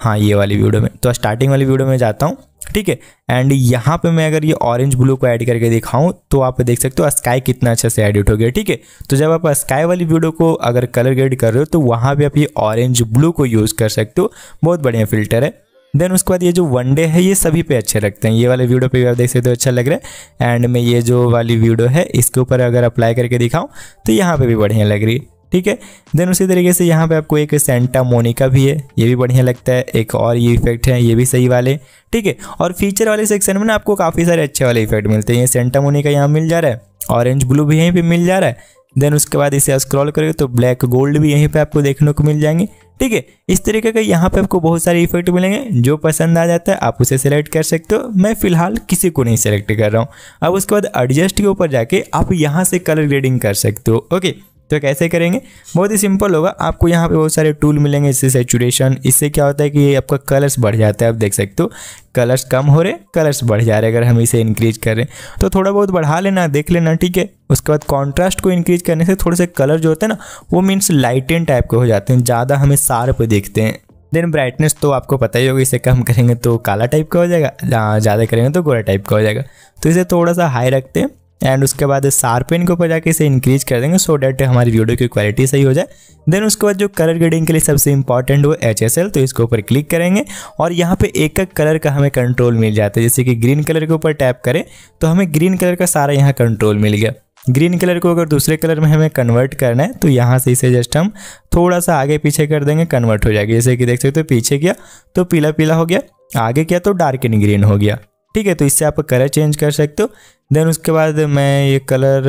हाँ ये वाली वीडियो में तो स्टार्टिंग वाली वीडियो में जाता हूँ ठीक है एंड यहाँ पे मैं अगर ये ऑरेंज ब्लू को ऐड करके दिखाऊं तो आप देख सकते हो स्काई कितना अच्छे से एडिट हो गया ठीक है तो जब आप स्काई वाली वीडियो को अगर कलर ग्रेड कर रहे हो तो वहाँ पे आप ये ऑरेंज ब्लू को यूज़ कर सकते हो बहुत बढ़िया फिल्टर है देन उसके बाद ये जो वन डे है ये सभी पे अच्छे लगते हैं ये वाले वीडियो पे भी आप देख सकते हो अच्छा लग रहा है एंड में ये जो वाली वीडियो है इसके ऊपर अगर अप्लाई करके दिखाऊँ तो यहाँ पर भी बढ़िया लग रही है ठीक है देन उसी तरीके से यहाँ पे आपको एक सेंटा मोनिका भी है ये भी बढ़िया लगता है एक और ये इफेक्ट है ये भी सही वाले ठीक है और फीचर वाले सेक्शन में ना आपको काफ़ी सारे अच्छे वाले इफेक्ट मिलते हैं ये सेंटा मोनिका यहाँ मिल जा रहा है ऑरेंज ब्लू भी यहीं पे मिल जा रहा है देन उसके बाद इसे स्क्रॉल करेंगे तो ब्लैक गोल्ड भी यहीं पे आपको देखने को मिल जाएंगे ठीक है इस तरीके का यहाँ पे आपको बहुत सारे इफेक्ट मिलेंगे जो पसंद आ जाता है आप उसे सेलेक्ट कर सकते हो मैं फिलहाल किसी को नहीं सेलेक्ट कर रहा हूँ अब उसके बाद एडजस्ट के ऊपर जाके आप यहाँ से कलर ग्रेडिंग कर सकते हो ओके तो कैसे करेंगे बहुत ही सिंपल होगा आपको यहाँ पे बहुत सारे टूल मिलेंगे इससे सेचुरेशन इससे क्या होता है कि ये आपका कलर्स बढ़ जाता है आप देख सकते हो कलर्स कम हो रहे कलर्स बढ़ जा रहे अगर हम इसे इंक्रीज कर रहे हैं तो थोड़ा बहुत बढ़ा लेना देख लेना ठीक है उसके बाद कॉन्ट्रास्ट को इंक्रीज करने से थोड़े से कलर जो होते हैं ना वो मीन्स लाइटेन टाइप के हो जाते हैं ज़्यादा हमें पर देखते हैं देन ब्राइटनेस तो आपको पता ही होगा इसे कम करेंगे तो काला टाइप का हो जाएगा ज़्यादा करेंगे तो गोरा टाइप का हो जाएगा तो इसे थोड़ा सा हाई रखते हैं एंड उसके बाद शार्पिन के ऊपर जाके इसे इंक्रीज कर देंगे सो डेट डैट हमारी वीडियो की क्वालिटी सही हो जाए देन उसके बाद जो कलर ग्रेडिंग के लिए सबसे इंपॉर्टेंट वो एच तो इसके ऊपर क्लिक करेंगे और यहाँ पे एक एक कलर का हमें कंट्रोल मिल जाता है जैसे कि ग्रीन कलर के ऊपर टैप करें तो हमें ग्रीन कलर का सारा यहाँ कंट्रोल मिल गया ग्रीन कलर को अगर दूसरे कलर में हमें कन्वर्ट करना है तो यहाँ से इसे जस्ट हम थोड़ा सा आगे पीछे कर देंगे कन्वर्ट हो जाएगा जैसे कि देख सकते हो पीछे किया तो पीला पीला हो गया आगे किया तो डार्क एंड ग्रीन हो गया ठीक है तो इससे आप कलर चेंज कर सकते हो देन उसके बाद मैं ये कलर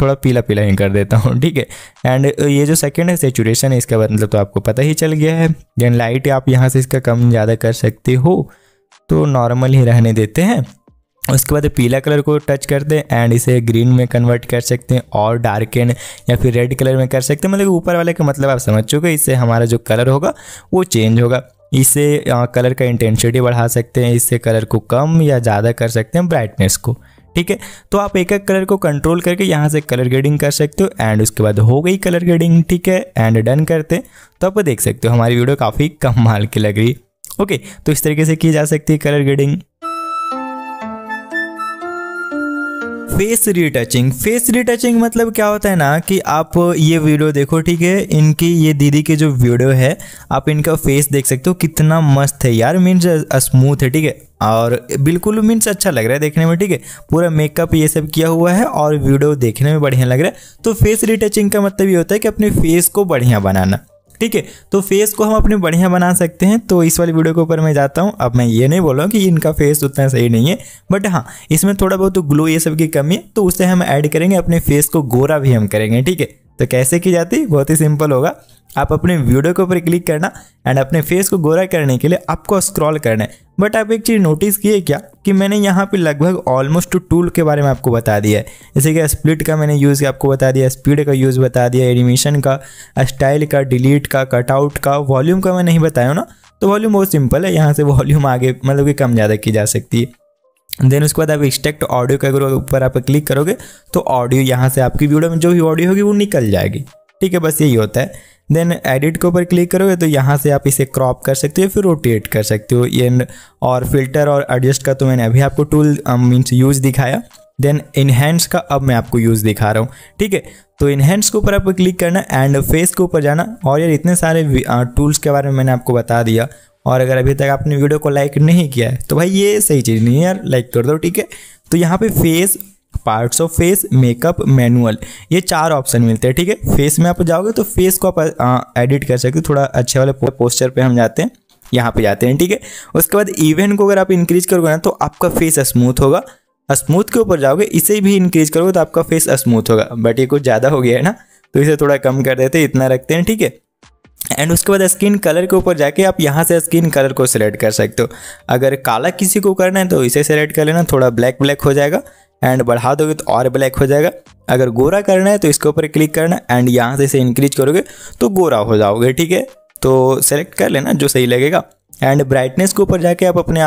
थोड़ा पीला पीला ही कर देता हूँ ठीक है एंड ये जो सेकंड है सेचुरेशन है इसका मतलब तो आपको पता ही चल गया है देन लाइट आप यहाँ से इसका कम ज़्यादा कर सकते हो तो नॉर्मल ही रहने देते हैं उसके बाद पीला कलर को टच करते हैं एंड इसे ग्रीन में कन्वर्ट कर सकते हैं और डार्क एंड या फिर रेड कलर में कर सकते हैं मतलब ऊपर वाले का मतलब आप समझ चुके इससे हमारा जो कलर होगा वो चेंज होगा इससे कलर का इंटेंसिटी बढ़ा सकते हैं इससे कलर को कम या ज़्यादा कर सकते हैं ब्राइटनेस को ठीक है तो आप एक एक कलर को कंट्रोल करके यहाँ से कलर ग्रेडिंग कर सकते हो एंड उसके बाद हो गई कलर ग्रेडिंग ठीक है एंड डन करते तो आप देख सकते हो हमारी वीडियो काफ़ी कम माल की लग रही ओके तो इस तरीके से की जा सकती है colour grading face retouching face retouching मतलब क्या होता है ना कि आप ये वीडियो देखो ठीक है इनकी ये दीदी के जो वीडियो है आप इनका फेस देख सकते हो कितना मस्त है यार मीन्स स्मूथ है ठीक है और बिल्कुल मीन्स अच्छा लग रहा है देखने में ठीक है पूरा मेकअप ये सब किया हुआ है और वीडियो देखने में बढ़िया लग रहा है तो फेस रिटचिंग का मतलब ये होता है कि अपने फेस को बढ़िया बनाना ठीक है तो फेस को हम अपने बढ़िया बना सकते हैं तो इस वाली वीडियो के ऊपर मैं जाता हूँ अब मैं ये नहीं बोल रहा हूँ कि इनका फेस उतना सही नहीं है बट हाँ इसमें थोड़ा बहुत ग्लो तो ये सब की कमी है तो उसे हम ऐड करेंगे अपने फेस को गोरा भी हम करेंगे ठीक है तो कैसे की जाती बहुत ही सिंपल होगा आप अपने वीडियो के ऊपर क्लिक करना एंड अपने फेस को गोरा करने के लिए आपको स्क्रॉल करना है बट आप एक चीज़ नोटिस किए क्या कि मैंने यहाँ पे लगभग ऑलमोस्ट टूल के बारे में आपको बता दिया है जैसे कि स्प्लिट का मैंने यूज़ आपको बता दिया स्पीड का यूज़ बता दिया एडिमिशन का स्टाइल का डिलीट का कटआउट का वॉल्यूम का मैं नहीं बताया ना तो वॉल्यूम बहुत सिंपल है यहाँ से वॉल्यूम आगे मतलब कि कम ज़्यादा की जा सकती है देन उसके बाद आप एक्सटेक्ट ऑडियो के अगर ऊपर आप क्लिक करोगे तो ऑडियो यहाँ से आपकी वीडियो में जो भी ऑडियो होगी वो निकल जाएगी ठीक है बस यही होता है देन एडिट के ऊपर क्लिक करोगे तो यहाँ से आप इसे क्रॉप कर सकते हो फिर रोटेट कर सकते हो एंड और फिल्टर और एडजस्ट का तो मैंने अभी आपको टूल मीन्स यूज़ दिखाया देन इन्हेंस का अब मैं आपको यूज़ दिखा रहा हूँ ठीक है तो इनहेंस के ऊपर आपको क्लिक करना एंड फेस के ऊपर जाना और यार इतने सारे टूल्स के बारे में मैंने आपको बता दिया और अगर अभी तक आपने वीडियो को लाइक नहीं किया है तो भाई ये सही चीज़ नहीं है यार लाइक कर दो ठीक है तो यहाँ पे face parts of face makeup manual ये चार ऑप्शन मिलते हैं ठीक है फेस में आप जाओगे तो फेस को आप एडिट कर सकते हो थोड़ा अच्छे वाले पोस्चर पर हम जाते हैं यहाँ पर जाते हैं ठीक है उसके बाद इवेंट को अगर आप इंक्रीज करोगे ना तो आपका फेस स्मूथ होगा स्मूथ के ऊपर जाओगे इसे भी इंक्रीज करोगे तो आपका फेस स्मूथ होगा बट ये कुछ ज़्यादा हो गया है ना तो इसे थोड़ा कम कर देते हैं इतना रखते हैं ठीक है एंड उसके बाद स्किन कलर के ऊपर जाके आप यहाँ से स्किन कलर को सिलेक्ट कर सकते हो अगर काला किसी को करना है तो इसे सेलेक्ट कर लेना थोड़ा ब्लैक ब्लैक हो जाएगा एंड बढ़ा दोगे तो और ब्लैक हो जाएगा अगर गोरा करना है तो इसके ऊपर क्लिक करना एंड यहाँ से इसे इंक्रीज करोगे तो गोरा हो जाओगे ठीक है तो सेलेक्ट कर लेना जो सही लगेगा एंड ब्राइटनेस के ऊपर जाके आप अपने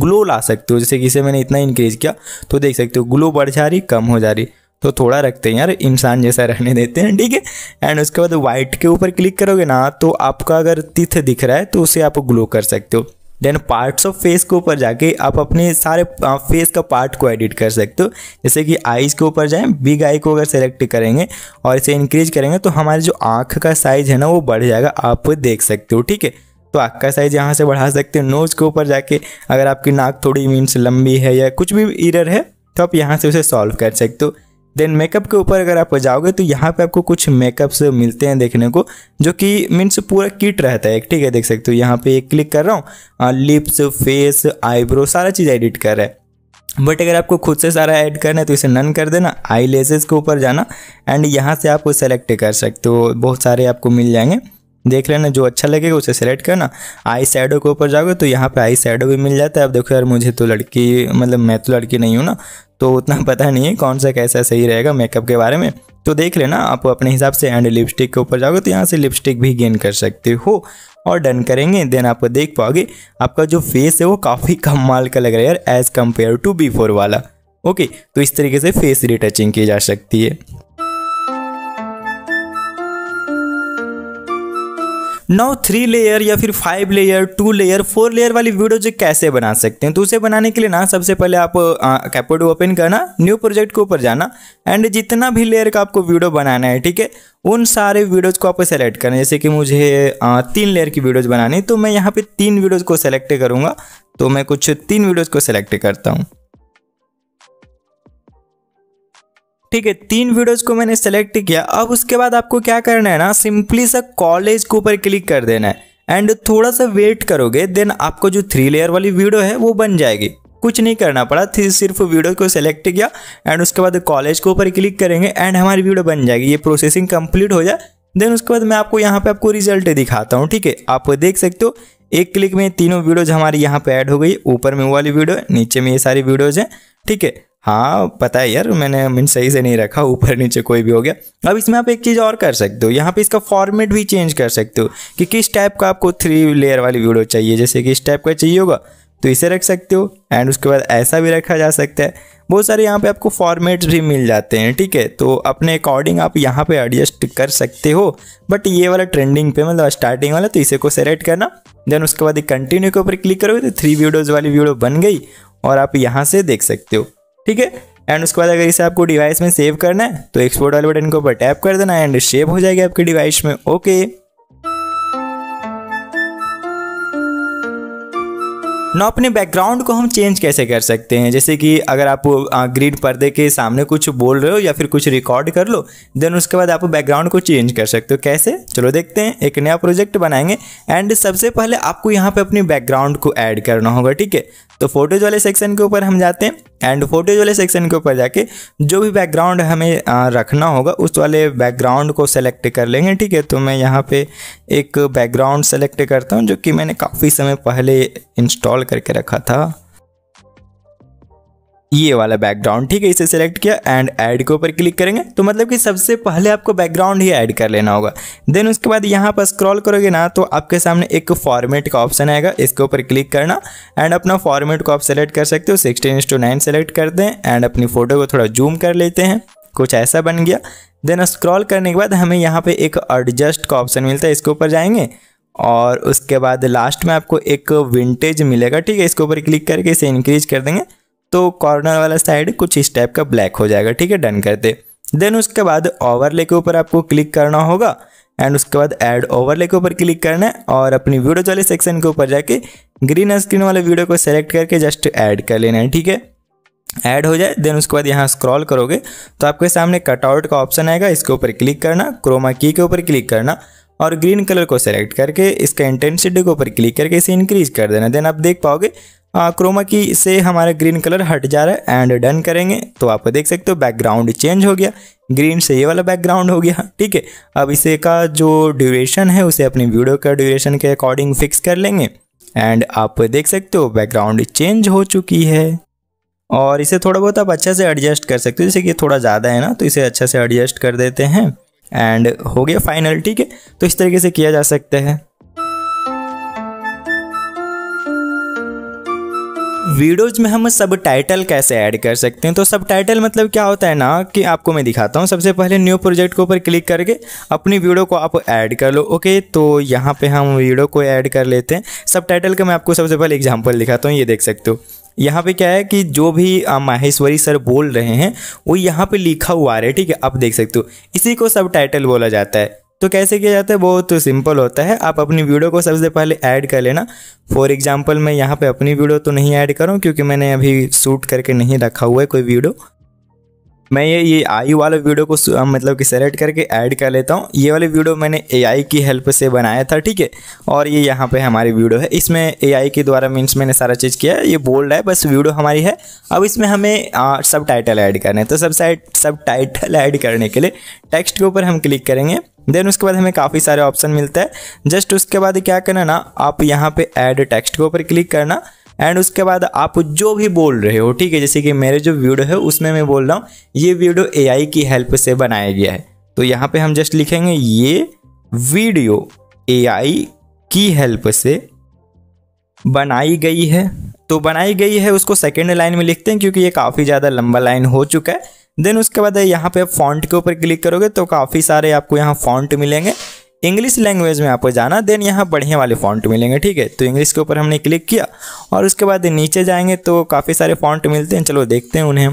ग्लो ला सकते हो जैसे कि इसे मैंने इतना इंक्रीज किया तो देख सकते हो ग्लो बढ़ जा रही कम हो जा रही तो थोड़ा रखते हैं यार इंसान जैसा रहने देते हैं ठीक है एंड उसके बाद वाइट के ऊपर क्लिक करोगे ना तो आपका अगर तिथ दिख रहा है तो उसे आप ग्लो कर सकते हो देन पार्ट्स ऑफ फेस के ऊपर जाके आप अपने सारे फेस का पार्ट को एडिट कर सकते हो जैसे कि आईज़ के ऊपर जाएं बिग आई को अगर सेलेक्ट करेंगे और इसे इंक्रीज करेंगे तो हमारी जो आँख का साइज है ना वो बढ़ जाएगा आप देख सकते हो ठीक है तो आँख का साइज यहाँ से बढ़ा सकते हो नोज़ के ऊपर जाके अगर आपकी नाक थोड़ी मीन्स लंबी है या कुछ भी इरर है तो आप यहाँ से उसे सॉल्व कर सकते हो देन मेकअप के ऊपर अगर आप जाओगे तो यहाँ पे आपको कुछ मेकअप्स मिलते हैं देखने को जो कि मीन्स पूरा किट रहता है ठीक है देख सकते हो यहाँ पे एक क्लिक कर रहा हूँ लिप्स फेस आईब्रो सारा चीज़ एडिट कर रहा है बट अगर आपको खुद से सारा ऐड करना है तो इसे नन कर देना आई के ऊपर जाना एंड यहाँ से आप सेलेक्ट कर सकते हो बहुत सारे आपको मिल जाएंगे देख लेना जो अच्छा लगेगा उसे सेलेक्ट करना आई सैडो के ऊपर जाओगे तो यहाँ पे आई सैडो भी मिल जाता है अब देखो यार मुझे तो लड़की मतलब मैं तो लड़की नहीं हूँ ना तो उतना पता नहीं है कौन सा कैसा सही रहेगा मेकअप के बारे में तो देख लेना आप अपने हिसाब से एंड लिपस्टिक के ऊपर जाओगे तो यहाँ से लिपस्टिक भी गेन कर सकते हो और डन करेंगे देन आप देख पाओगे आपका जो फेस है वो काफ़ी कम माल का लग रहा है यार एज़ कम्पेयर टू बिफोर वाला ओके तो इस तरीके से फेस रिटचिंग की जा सकती है नौ थ्री लेयर या फिर five layer two layer four layer वाली वीडियो जो कैसे बना सकते हैं तो उसे बनाने के लिए ना सबसे पहले आप कैपोड ओपन करना न्यू प्रोजेक्ट के ऊपर जाना एंड जितना भी लेयर का आपको वीडियो बनाना है ठीक है उन सारे वीडियोज़ को आप सेलेक्ट करना जैसे कि मुझे आ, तीन लेयर की वीडियोज़ बनानी तो मैं यहाँ पर तीन वीडियोज़ को सेलेक्ट करूँगा तो मैं कुछ तीन वीडियोज़ को सेलेक्ट करता हूँ ठीक है तीन वीडियोज़ को मैंने सेलेक्ट किया अब उसके बाद आपको क्या करना है ना सिंपली सा कॉलेज के ऊपर क्लिक कर देना है एंड थोड़ा सा वेट करोगे देन आपको जो थ्री लेयर वाली वीडियो है वो बन जाएगी कुछ नहीं करना पड़ा थी सिर्फ वीडियो को सेलेक्ट किया एंड उसके बाद कॉलेज के ऊपर क्लिक करेंगे एंड हमारी वीडियो बन जाएगी ये प्रोसेसिंग कंप्लीट हो जाए देन उसके बाद मैं आपको यहाँ पे आपको रिजल्ट दिखाता हूँ ठीक है आप देख सकते हो एक क्लिक में तीनों वीडियोज हमारी यहाँ पे ऐड हो गई ऊपर में वो वाली वीडियो नीचे में ये सारी वीडियोज हैं ठीक है हाँ पता है यार मैंने मिनट सही से नहीं रखा ऊपर नीचे कोई भी हो गया अब इसमें आप एक चीज़ और कर सकते हो यहाँ पे इसका फॉर्मेट भी चेंज कर सकते हो कि किस टाइप का आपको थ्री लेयर वाली वीडियो चाहिए जैसे कि इस टाइप का चाहिए होगा तो इसे रख सकते हो एंड उसके बाद ऐसा भी रखा जा सकता है बहुत सारे यहाँ पे आपको फॉर्मेट्स भी मिल जाते हैं ठीक है तो अपने अकॉर्डिंग आप यहाँ पे एडजस्ट कर सकते हो बट ये वाला ट्रेंडिंग पे मतलब स्टार्टिंग वाला तो इसे को सेलेक्ट करना देन उसके बाद कंटिन्यू के ऊपर क्लिक करोगे तो थ्री वीडियोज़ वाली वीडियो बन गई और आप यहाँ से देख सकते हो ठीक है एंड उसके बाद अगर इसे आपको डिवाइस में सेव करना है तो एक्सपोर्ट वाले बटन के ऊपर टैप कर देना एंड सेव हो जाएगी आपके डिवाइस में ओके ना अपने बैकग्राउंड को हम चेंज कैसे कर सकते हैं जैसे कि अगर आप ग्रीड पर्दे के सामने कुछ बोल रहे हो या फिर कुछ रिकॉर्ड कर लो देन उसके बाद आप बैकग्राउंड को चेंज कर सकते हो कैसे चलो देखते हैं एक नया प्रोजेक्ट बनाएंगे एंड सबसे पहले आपको यहाँ पे अपने बैकग्राउंड को ऐड करना होगा ठीक है तो फोटोज वाले सेक्शन के ऊपर हम जाते हैं एंड फोटोज वाले सेक्शन के ऊपर जाके जो भी बैकग्राउंड हमें रखना होगा उस वाले बैकग्राउंड को सेलेक्ट कर लेंगे ठीक है तो मैं यहाँ पे एक बैकग्राउंड सेलेक्ट करता हूँ जो कि मैंने काफ़ी समय पहले इंस्टॉल करके रखा था ये वाला बैकग्राउंड ठीक है इसे सेलेक्ट किया एंड ऐड के ऊपर क्लिक करेंगे तो मतलब कि सबसे पहले आपको बैकग्राउंड ही ऐड कर लेना होगा देन उसके बाद यहाँ पर स्क्रॉल करोगे ना तो आपके सामने एक फॉर्मेट का ऑप्शन आएगा इसके ऊपर क्लिक करना एंड अपना फॉर्मेट को आप सेलेक्ट कर सकते हो सिक्सटीन इंस टू नाइन सेलेक्ट करते हैं एंड अपनी फ़ोटो को थोड़ा जूम कर लेते हैं कुछ ऐसा बन गया देन स्क्रॉल करने के बाद हमें यहाँ पर एक एडजस्ट का ऑप्शन मिलता है इसके ऊपर जाएंगे और उसके बाद लास्ट में आपको एक विंटेज मिलेगा ठीक है इसके ऊपर क्लिक करके इसे इंक्रीज कर देंगे तो कॉर्नर वाला साइड कुछ इस टाइप का ब्लैक हो जाएगा ठीक है डन करते देन उसके बाद ओवरले के ऊपर आपको क्लिक करना होगा एंड उसके बाद ऐड ओवरले के ऊपर क्लिक करना है और अपनी वीडियो वाले सेक्शन के ऊपर जाके ग्रीन स्क्रीन वाले वीडियो को सेलेक्ट करके जस्ट ऐड कर लेना है ठीक है ऐड हो जाए देन उसके बाद यहाँ स्क्रॉल करोगे तो आपके सामने कटआउट का ऑप्शन आएगा इसके ऊपर क्लिक करना क्रोमा की के ऊपर क्लिक करना और ग्रीन कलर को सेलेक्ट करके इसका इंटेंसिटी के ऊपर क्लिक करके इसे इंक्रीज कर देना देन आप देख पाओगे क्रोमा की से हमारा ग्रीन कलर हट जा रहा है एंड डन करेंगे तो आप देख सकते हो बैकग्राउंड चेंज हो गया ग्रीन से ये वाला बैकग्राउंड हो गया ठीक है अब इसे का जो ड्यूरेशन है उसे अपनी वीडियो का ड्यूरेशन के अकॉर्डिंग फिक्स कर लेंगे एंड आप देख सकते हो बैकग्राउंड चेंज हो चुकी है और इसे थोड़ा बहुत आप अच्छा से एडजस्ट कर सकते हो जैसे कि थोड़ा ज़्यादा है ना तो इसे अच्छा से एडजस्ट कर देते हैं एंड हो गया फाइनल ठीक है तो इस तरीके से किया जा सकता है वीडियोज में हम सब टाइटल कैसे ऐड कर सकते हैं तो सब टाइटल मतलब क्या होता है ना कि आपको मैं दिखाता हूँ सबसे पहले न्यू प्रोजेक्ट के ऊपर क्लिक करके अपनी वीडियो को आप ऐड कर लो ओके तो यहाँ पे हम वीडियो को ऐड कर लेते हैं सब टाइटल का मैं आपको सबसे पहले एग्जाम्पल दिखाता हूँ ये देख सकते हो यहाँ पे क्या है कि जो भी माहेश्वरी सर बोल रहे हैं वो यहाँ पे लिखा हुआ आ रहा है ठीक है आप देख सकते हो इसी को सब टाइटल बोला जाता है तो कैसे किया जाता है बहुत तो सिंपल होता है आप अपनी वीडियो को सबसे पहले ऐड कर लेना फॉर एग्जाम्पल मैं यहाँ पे अपनी वीडियो तो नहीं ऐड करूँ क्योंकि मैंने अभी शूट करके नहीं रखा हुआ है कोई वीडियो मैं ये ये आई वाले वीडियो को मतलब कि सेलेक्ट करके ऐड कर लेता हूँ ये वाली वीडियो मैंने एआई की हेल्प से बनाया था ठीक है और ये यहाँ पे हमारी वीडियो है इसमें एआई के द्वारा मीन्स मैंने सारा चीज़ किया है ये बोल्ड है बस वीडियो हमारी है अब इसमें हमें आ, सब टाइटल ऐड करना है तो सब साइड सब टाइटल ऐड करने के लिए टेक्स्ट के ऊपर हम क्लिक करेंगे देन उसके बाद हमें काफ़ी सारे ऑप्शन मिलते हैं जस्ट उसके बाद क्या करना ना आप यहाँ पे ऐड टेक्स्ट के ऊपर क्लिक करना एंड उसके बाद आप जो भी बोल रहे हो ठीक है जैसे कि मेरे जो वीडियो है उसमें मैं बोल रहा हूँ ये वीडियो ए की हेल्प से बनाया गया है तो यहाँ पर हम जस्ट लिखेंगे ये वीडियो ए की हेल्प से बनाई गई है तो बनाई गई है उसको सेकेंड लाइन में लिखते हैं क्योंकि ये काफ़ी ज़्यादा लंबा लाइन हो चुका है देन उसके बाद यहाँ पे फॉन्ट के ऊपर क्लिक करोगे तो काफ़ी सारे आपको यहाँ फॉन्ट मिलेंगे इंग्लिश लैंग्वेज में आपको जाना देन यहाँ बढ़िया वाले फॉन्ट मिलेंगे ठीक है तो इंग्लिश के ऊपर हमने क्लिक किया और उसके बाद नीचे जाएंगे तो काफ़ी सारे फॉन्ट मिलते हैं चलो देखते हैं उन्हें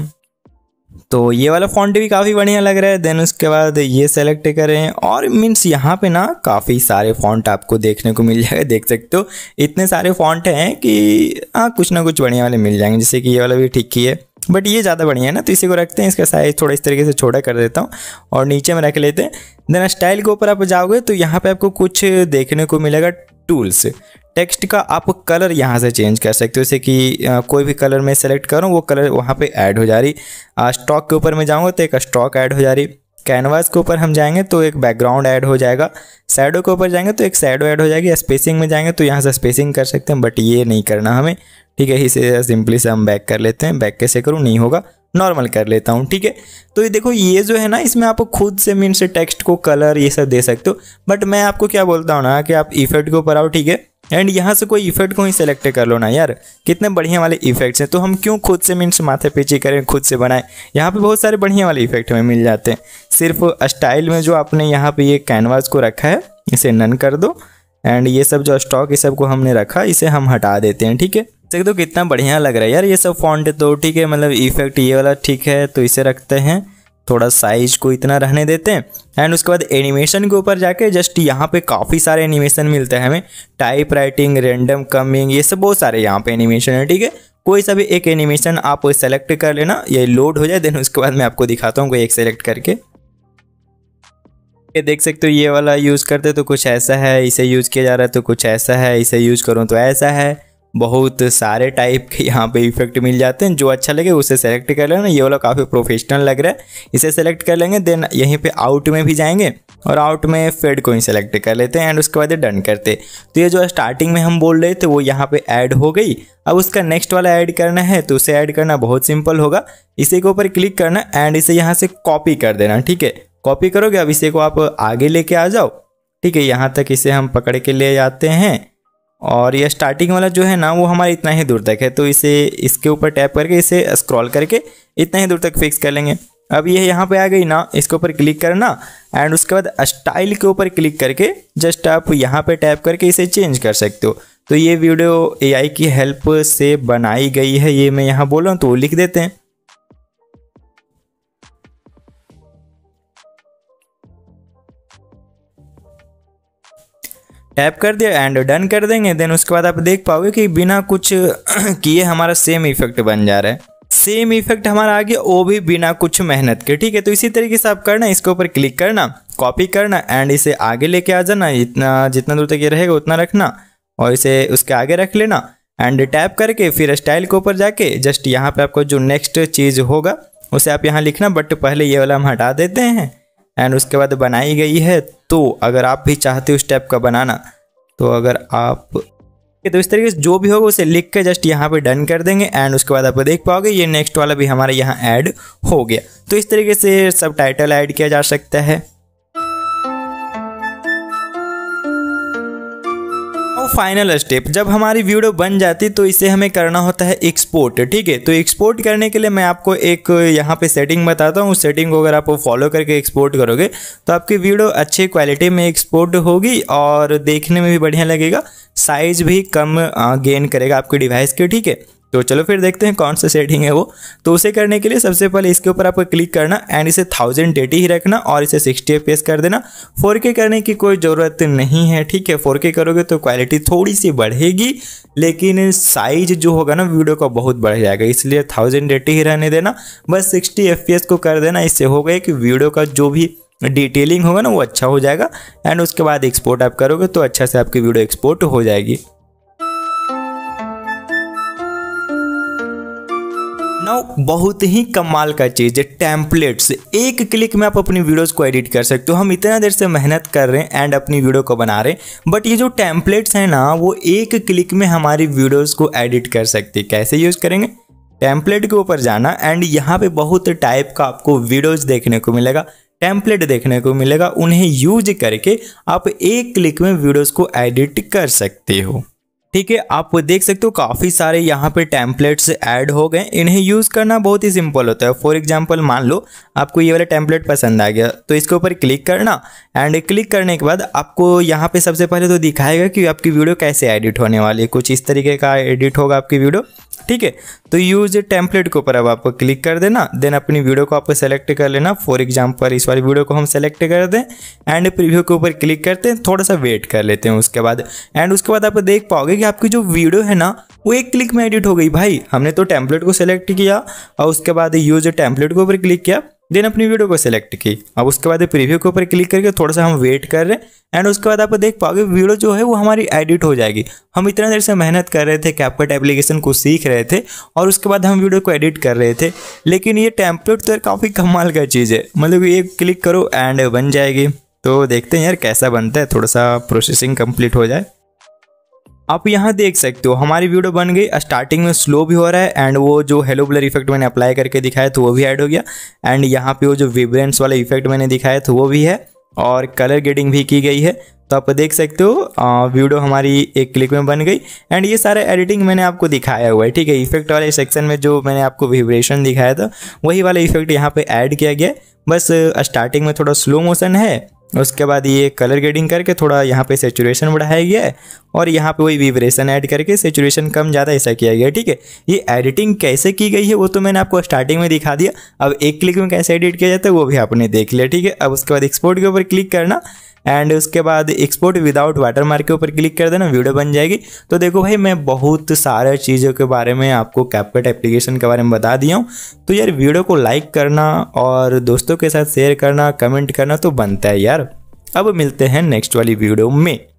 तो ये वाला फॉन्ट भी काफ़ी बढ़िया लग रहा है देन उसके बाद ये सेलेक्ट करें और मीन्स यहाँ पे ना काफ़ी सारे फॉन्ट आपको देखने को मिल जाएगा देख सकते हो इतने सारे फॉन्ट हैं कि हाँ कुछ ना कुछ बढ़िया वाले मिल जाएंगे जैसे कि ये वाला भी ठीक ही है बट ये ज़्यादा बढ़िया है ना तो इसी को रखते हैं इसका साइज़ थोड़ा इस तरीके से छोटा कर देता हूँ और नीचे में रख लेते हैं देन स्टाइल के ऊपर आप जाओगे तो यहाँ पे आपको कुछ देखने को मिलेगा टूल्स टेक्स्ट का आप कलर यहाँ से चेंज कर सकते हो जैसे कि कोई भी कलर मैं सेलेक्ट करूँ वो कलर वहाँ पर ऐड हो जा रही स्टॉक के ऊपर मैं जाऊँगा तो एक स्टॉक ऐड हो जा रही कैनवास के ऊपर हम जाएंगे तो एक बैकग्राउंड ऐड हो जाएगा सैडो के ऊपर जाएंगे तो एक सैडो ऐड हो जाएगी स्पेसिंग में जाएंगे तो यहाँ से स्पेसिंग कर सकते हैं बट ये नहीं करना हमें ठीक है इसे सिंपली से हम बैक कर लेते हैं बैक कैसे करूँ नहीं होगा नॉर्मल कर लेता हूँ ठीक है तो ये देखो ये जो है ना इसमें आप खुद से मीन से टेक्स्ट को कलर ये सब दे सकते हो बट मैं आपको क्या बोलता हूँ ना कि आप इफेक्ट के ऊपर आओ ठीक है एंड यहाँ से कोई इफेक्ट को ही सेलेक्ट कर लो ना यार कितने बढ़िया वाले इफेक्ट्स हैं तो हम क्यों खुद से मीन्स माथे पीछे करें खुद से बनाएं यहाँ पे बहुत सारे बढ़िया वाले इफेक्ट हमें मिल जाते हैं सिर्फ स्टाइल में जो आपने यहाँ पे ये कैनवास को रखा है इसे नन कर दो एंड ये सब जो स्टॉक ये सब को हमने रखा इसे हम हटा देते हैं ठीक है देख दो कितना बढ़िया लग रहा है यार ये सब फॉन्ट तो ठीक है मतलब इफेक्ट ये वाला ठीक है तो इसे रखते हैं थोड़ा साइज को इतना रहने देते हैं एंड उसके बाद एनिमेशन के ऊपर जाके जस्ट यहाँ पे काफ़ी सारे एनिमेशन मिलते हैं हमें टाइप राइटिंग रेंडम कमिंग ये सब बहुत सारे यहाँ पे एनिमेशन है ठीक है कोई सा भी एक एनिमेशन आप सेलेक्ट कर लेना ये लोड हो जाए देन उसके बाद मैं आपको दिखाता हूँ कोई एक सेलेक्ट करके ये देख सकते हो ये वाला यूज़ करते तो कुछ ऐसा है इसे यूज़ किया जा रहा है तो कुछ ऐसा है इसे यूज़ करूँ तो ऐसा है बहुत सारे टाइप के यहाँ पे इफेक्ट मिल जाते हैं जो अच्छा लगे उसे सेलेक्ट कर लेना ये वाला काफ़ी प्रोफेशनल लग रहा है इसे सेलेक्ट कर लेंगे देन यहीं पे आउट में भी जाएंगे और आउट में फेड को ही सेलेक्ट कर लेते हैं एंड उसके बाद डन करते तो ये जो स्टार्टिंग में हम बोल रहे थे वो यहाँ पर ऐड हो गई अब उसका नेक्स्ट वाला ऐड करना है तो उसे ऐड करना बहुत सिंपल होगा इसी के ऊपर क्लिक करना एंड इसे यहाँ से कॉपी कर देना ठीक है कॉपी करोगे अब इसे को आप आगे लेके आ जाओ ठीक है यहाँ तक इसे हम पकड़ के ले जाते हैं और ये स्टार्टिंग वाला जो है ना वो हमारा इतना ही दूर तक है तो इसे इसके ऊपर टैप करके इसे स्क्रॉल करके इतना ही दूर तक फिक्स कर लेंगे अब ये यहाँ पे आ गई ना इसके ऊपर क्लिक करना एंड उसके बाद स्टाइल के ऊपर क्लिक करके जस्ट आप यहाँ पे टैप करके इसे चेंज कर सकते हो तो ये वीडियो एआई की हेल्प से बनाई गई है ये मैं यहाँ बोल रहा हूँ तो लिख देते हैं टैप कर दिया एंड डन कर देंगे देन उसके बाद आप देख पाओगे कि बिना कुछ किए हमारा सेम इफेक्ट बन जा रहा है सेम इफेक्ट हमारा आ गया वो भी बिना कुछ मेहनत के ठीक है तो इसी तरीके से आप करना इसके ऊपर क्लिक करना कॉपी करना एंड इसे आगे लेके आ जाना इतना जितना दूर तक ये रहेगा उतना रखना और इसे उसके आगे रख लेना एंड टैप करके फिर स्टाइल के ऊपर जाके जस्ट यहाँ पे आपको जो नेक्स्ट चीज़ होगा उसे आप यहाँ लिखना बट पहले ये वाला हम हटा देते हैं एंड उसके बाद बनाई गई है तो अगर आप भी चाहते हो उस टाइप का बनाना तो अगर आप तो इस तरीके से जो भी होगा उसे लिख के जस्ट यहाँ पे डन कर देंगे एंड उसके बाद आप देख पाओगे ये नेक्स्ट वाला भी हमारा यहाँ ऐड हो गया तो इस तरीके से सब टाइटल ऐड किया जा सकता है फाइनल स्टेप जब हमारी वीडियो बन जाती तो इसे हमें करना होता है एक्सपोर्ट ठीक है तो एक्सपोर्ट करने के लिए मैं आपको एक यहाँ पे सेटिंग बताता हूँ उस सेटिंग को अगर आप फॉलो करके एक्सपोर्ट करोगे तो आपकी वीडियो अच्छी क्वालिटी में एक्सपोर्ट होगी और देखने में भी बढ़िया लगेगा साइज भी कम गेन करेगा आपके डिवाइस के ठीक है तो चलो फिर देखते हैं कौन सा सेटिंग है वो तो उसे करने के लिए सबसे पहले इसके ऊपर आपको क्लिक करना एंड इसे थाउजेंड डेटी ही रखना और इसे सिक्सटी एफ कर देना फोर करने की कोई ज़रूरत नहीं है ठीक है फोर करोगे तो क्वालिटी थोड़ी सी बढ़ेगी लेकिन साइज जो होगा ना वीडियो का बहुत बढ़ जाएगा इसलिए थाउजेंड एटी ही रहने देना बस सिक्सटी एफ को कर देना इससे हो गए कि वीडियो का जो भी डिटेलिंग होगा ना वो अच्छा हो जाएगा एंड उसके बाद एक्सपोर्ट आप करोगे तो अच्छा से आपकी वीडियो एक्सपोर्ट हो जाएगी नौ बहुत ही कमाल का चीज़ है टेम्पलेट्स एक क्लिक में आप अपनी वीडियोस को एडिट कर सकते हो हम इतना देर से मेहनत कर रहे हैं एंड अपनी वीडियो को बना रहे हैं बट ये जो टेम्पलेट्स हैं ना वो एक क्लिक में हमारी वीडियोस को एडिट कर सकते हैं कैसे यूज़ करेंगे टेम्पलेट के ऊपर जाना एंड यहाँ पे बहुत टाइप का आपको वीडियोज़ देखने को मिलेगा टेम्पलेट देखने को मिलेगा उन्हें यूज करके आप एक क्लिक में वीडियोज़ को एडिट कर सकते हो ठीक है आप देख सकते हो काफ़ी सारे यहाँ पे टेम्पलेट्स ऐड हो गए इन्हें यूज़ करना बहुत ही सिंपल होता है फॉर एग्जांपल मान लो आपको ये वाला टेम्पलेट पसंद आ गया तो इसके ऊपर क्लिक करना एंड क्लिक करने के बाद आपको यहाँ पे सबसे पहले तो दिखाएगा कि आपकी वीडियो कैसे एडिट होने वाली है कुछ इस तरीके का एडिट होगा आपकी वीडियो ठीक है तो यूज टेम्पलेट के ऊपर अब आपको क्लिक कर देना देन अपनी वीडियो को आप सेलेक्ट कर लेना फॉर एग्जाम्पल इस वाली वीडियो को हम सेलेक्ट कर दें एंड प्रीव्यू के ऊपर क्लिक करते हैं थोड़ा सा वेट कर लेते हैं उसके बाद एंड उसके बाद आप देख पाओगे कि आपकी जो वीडियो है ना वो एक क्लिक में एडिट हो गई भाई हमने तो टेम्पलेट को सेलेक्ट किया और उसके बाद यूज टैंपलेट के ऊपर क्लिक किया देन अपनी वीडियो को सिलेक्ट की अब उसके बाद प्रीव्यू के ऊपर क्लिक करके थोड़ा सा हम वेट कर रहे हैं एंड उसके बाद आप देख पाओगे वीडियो जो है वो हमारी एडिट हो जाएगी हम इतना देर से मेहनत कर रहे थे कैपकट एप्लीकेशन को सीख रहे थे और उसके बाद हम वीडियो को एडिट कर रहे थे लेकिन ये टेम्पलेट तो यार काफ़ी कमाल का चीज़ है मतलब ये क्लिक करो एंड बन जाएगी तो देखते हैं यार कैसा बनता है थोड़ा सा प्रोसेसिंग कंप्लीट हो जाए आप यहाँ देख सकते हो हमारी वीडियो बन गई स्टार्टिंग में स्लो भी हो रहा है एंड वो जो हेलो ब्लर इफेक्ट मैंने अप्लाई करके दिखाया तो वो भी ऐड हो गया एंड यहाँ पे वो जो विब्रेंस वाला इफेक्ट मैंने दिखाया तो वो भी है और कलर ग्रेडिंग भी की गई है तो आप देख सकते हो वीडियो हमारी एक क्लिक में बन गई एंड ये सारा एडिटिंग मैंने आपको दिखाया हुआ है ठीक है इफेक्ट वाले सेक्शन में जो मैंने आपको विब्रेशन दिखाया था वही वाला इफेक्ट यहाँ पे ऐड किया गया बस स्टार्टिंग में थोड़ा स्लो मोशन है उसके बाद ये कलर ग्रेडिंग करके थोड़ा यहाँ पे सेचुरेशन बढ़ाया गया है और यहाँ पे वही विवरेशन ऐड करके सेचुरेशन कम ज़्यादा ऐसा किया गया ठीक है ये एडिटिंग कैसे की गई है वो तो मैंने आपको स्टार्टिंग में दिखा दिया अब एक क्लिक में कैसे एडिट किया जाता है वो भी आपने देख लिया ठीक है अब उसके बाद एक्सपोर्ट के ऊपर क्लिक करना एंड उसके बाद एक्सपोर्ट विदाउट वाटर मार्क के ऊपर क्लिक कर देना वीडियो बन जाएगी तो देखो भाई मैं बहुत सारे चीज़ों के बारे में आपको कैपकट एप्लीकेशन के बारे में बता दिया हूँ तो यार वीडियो को लाइक करना और दोस्तों के साथ शेयर करना कमेंट करना तो बनता है यार अब मिलते हैं नेक्स्ट वाली वीडियो में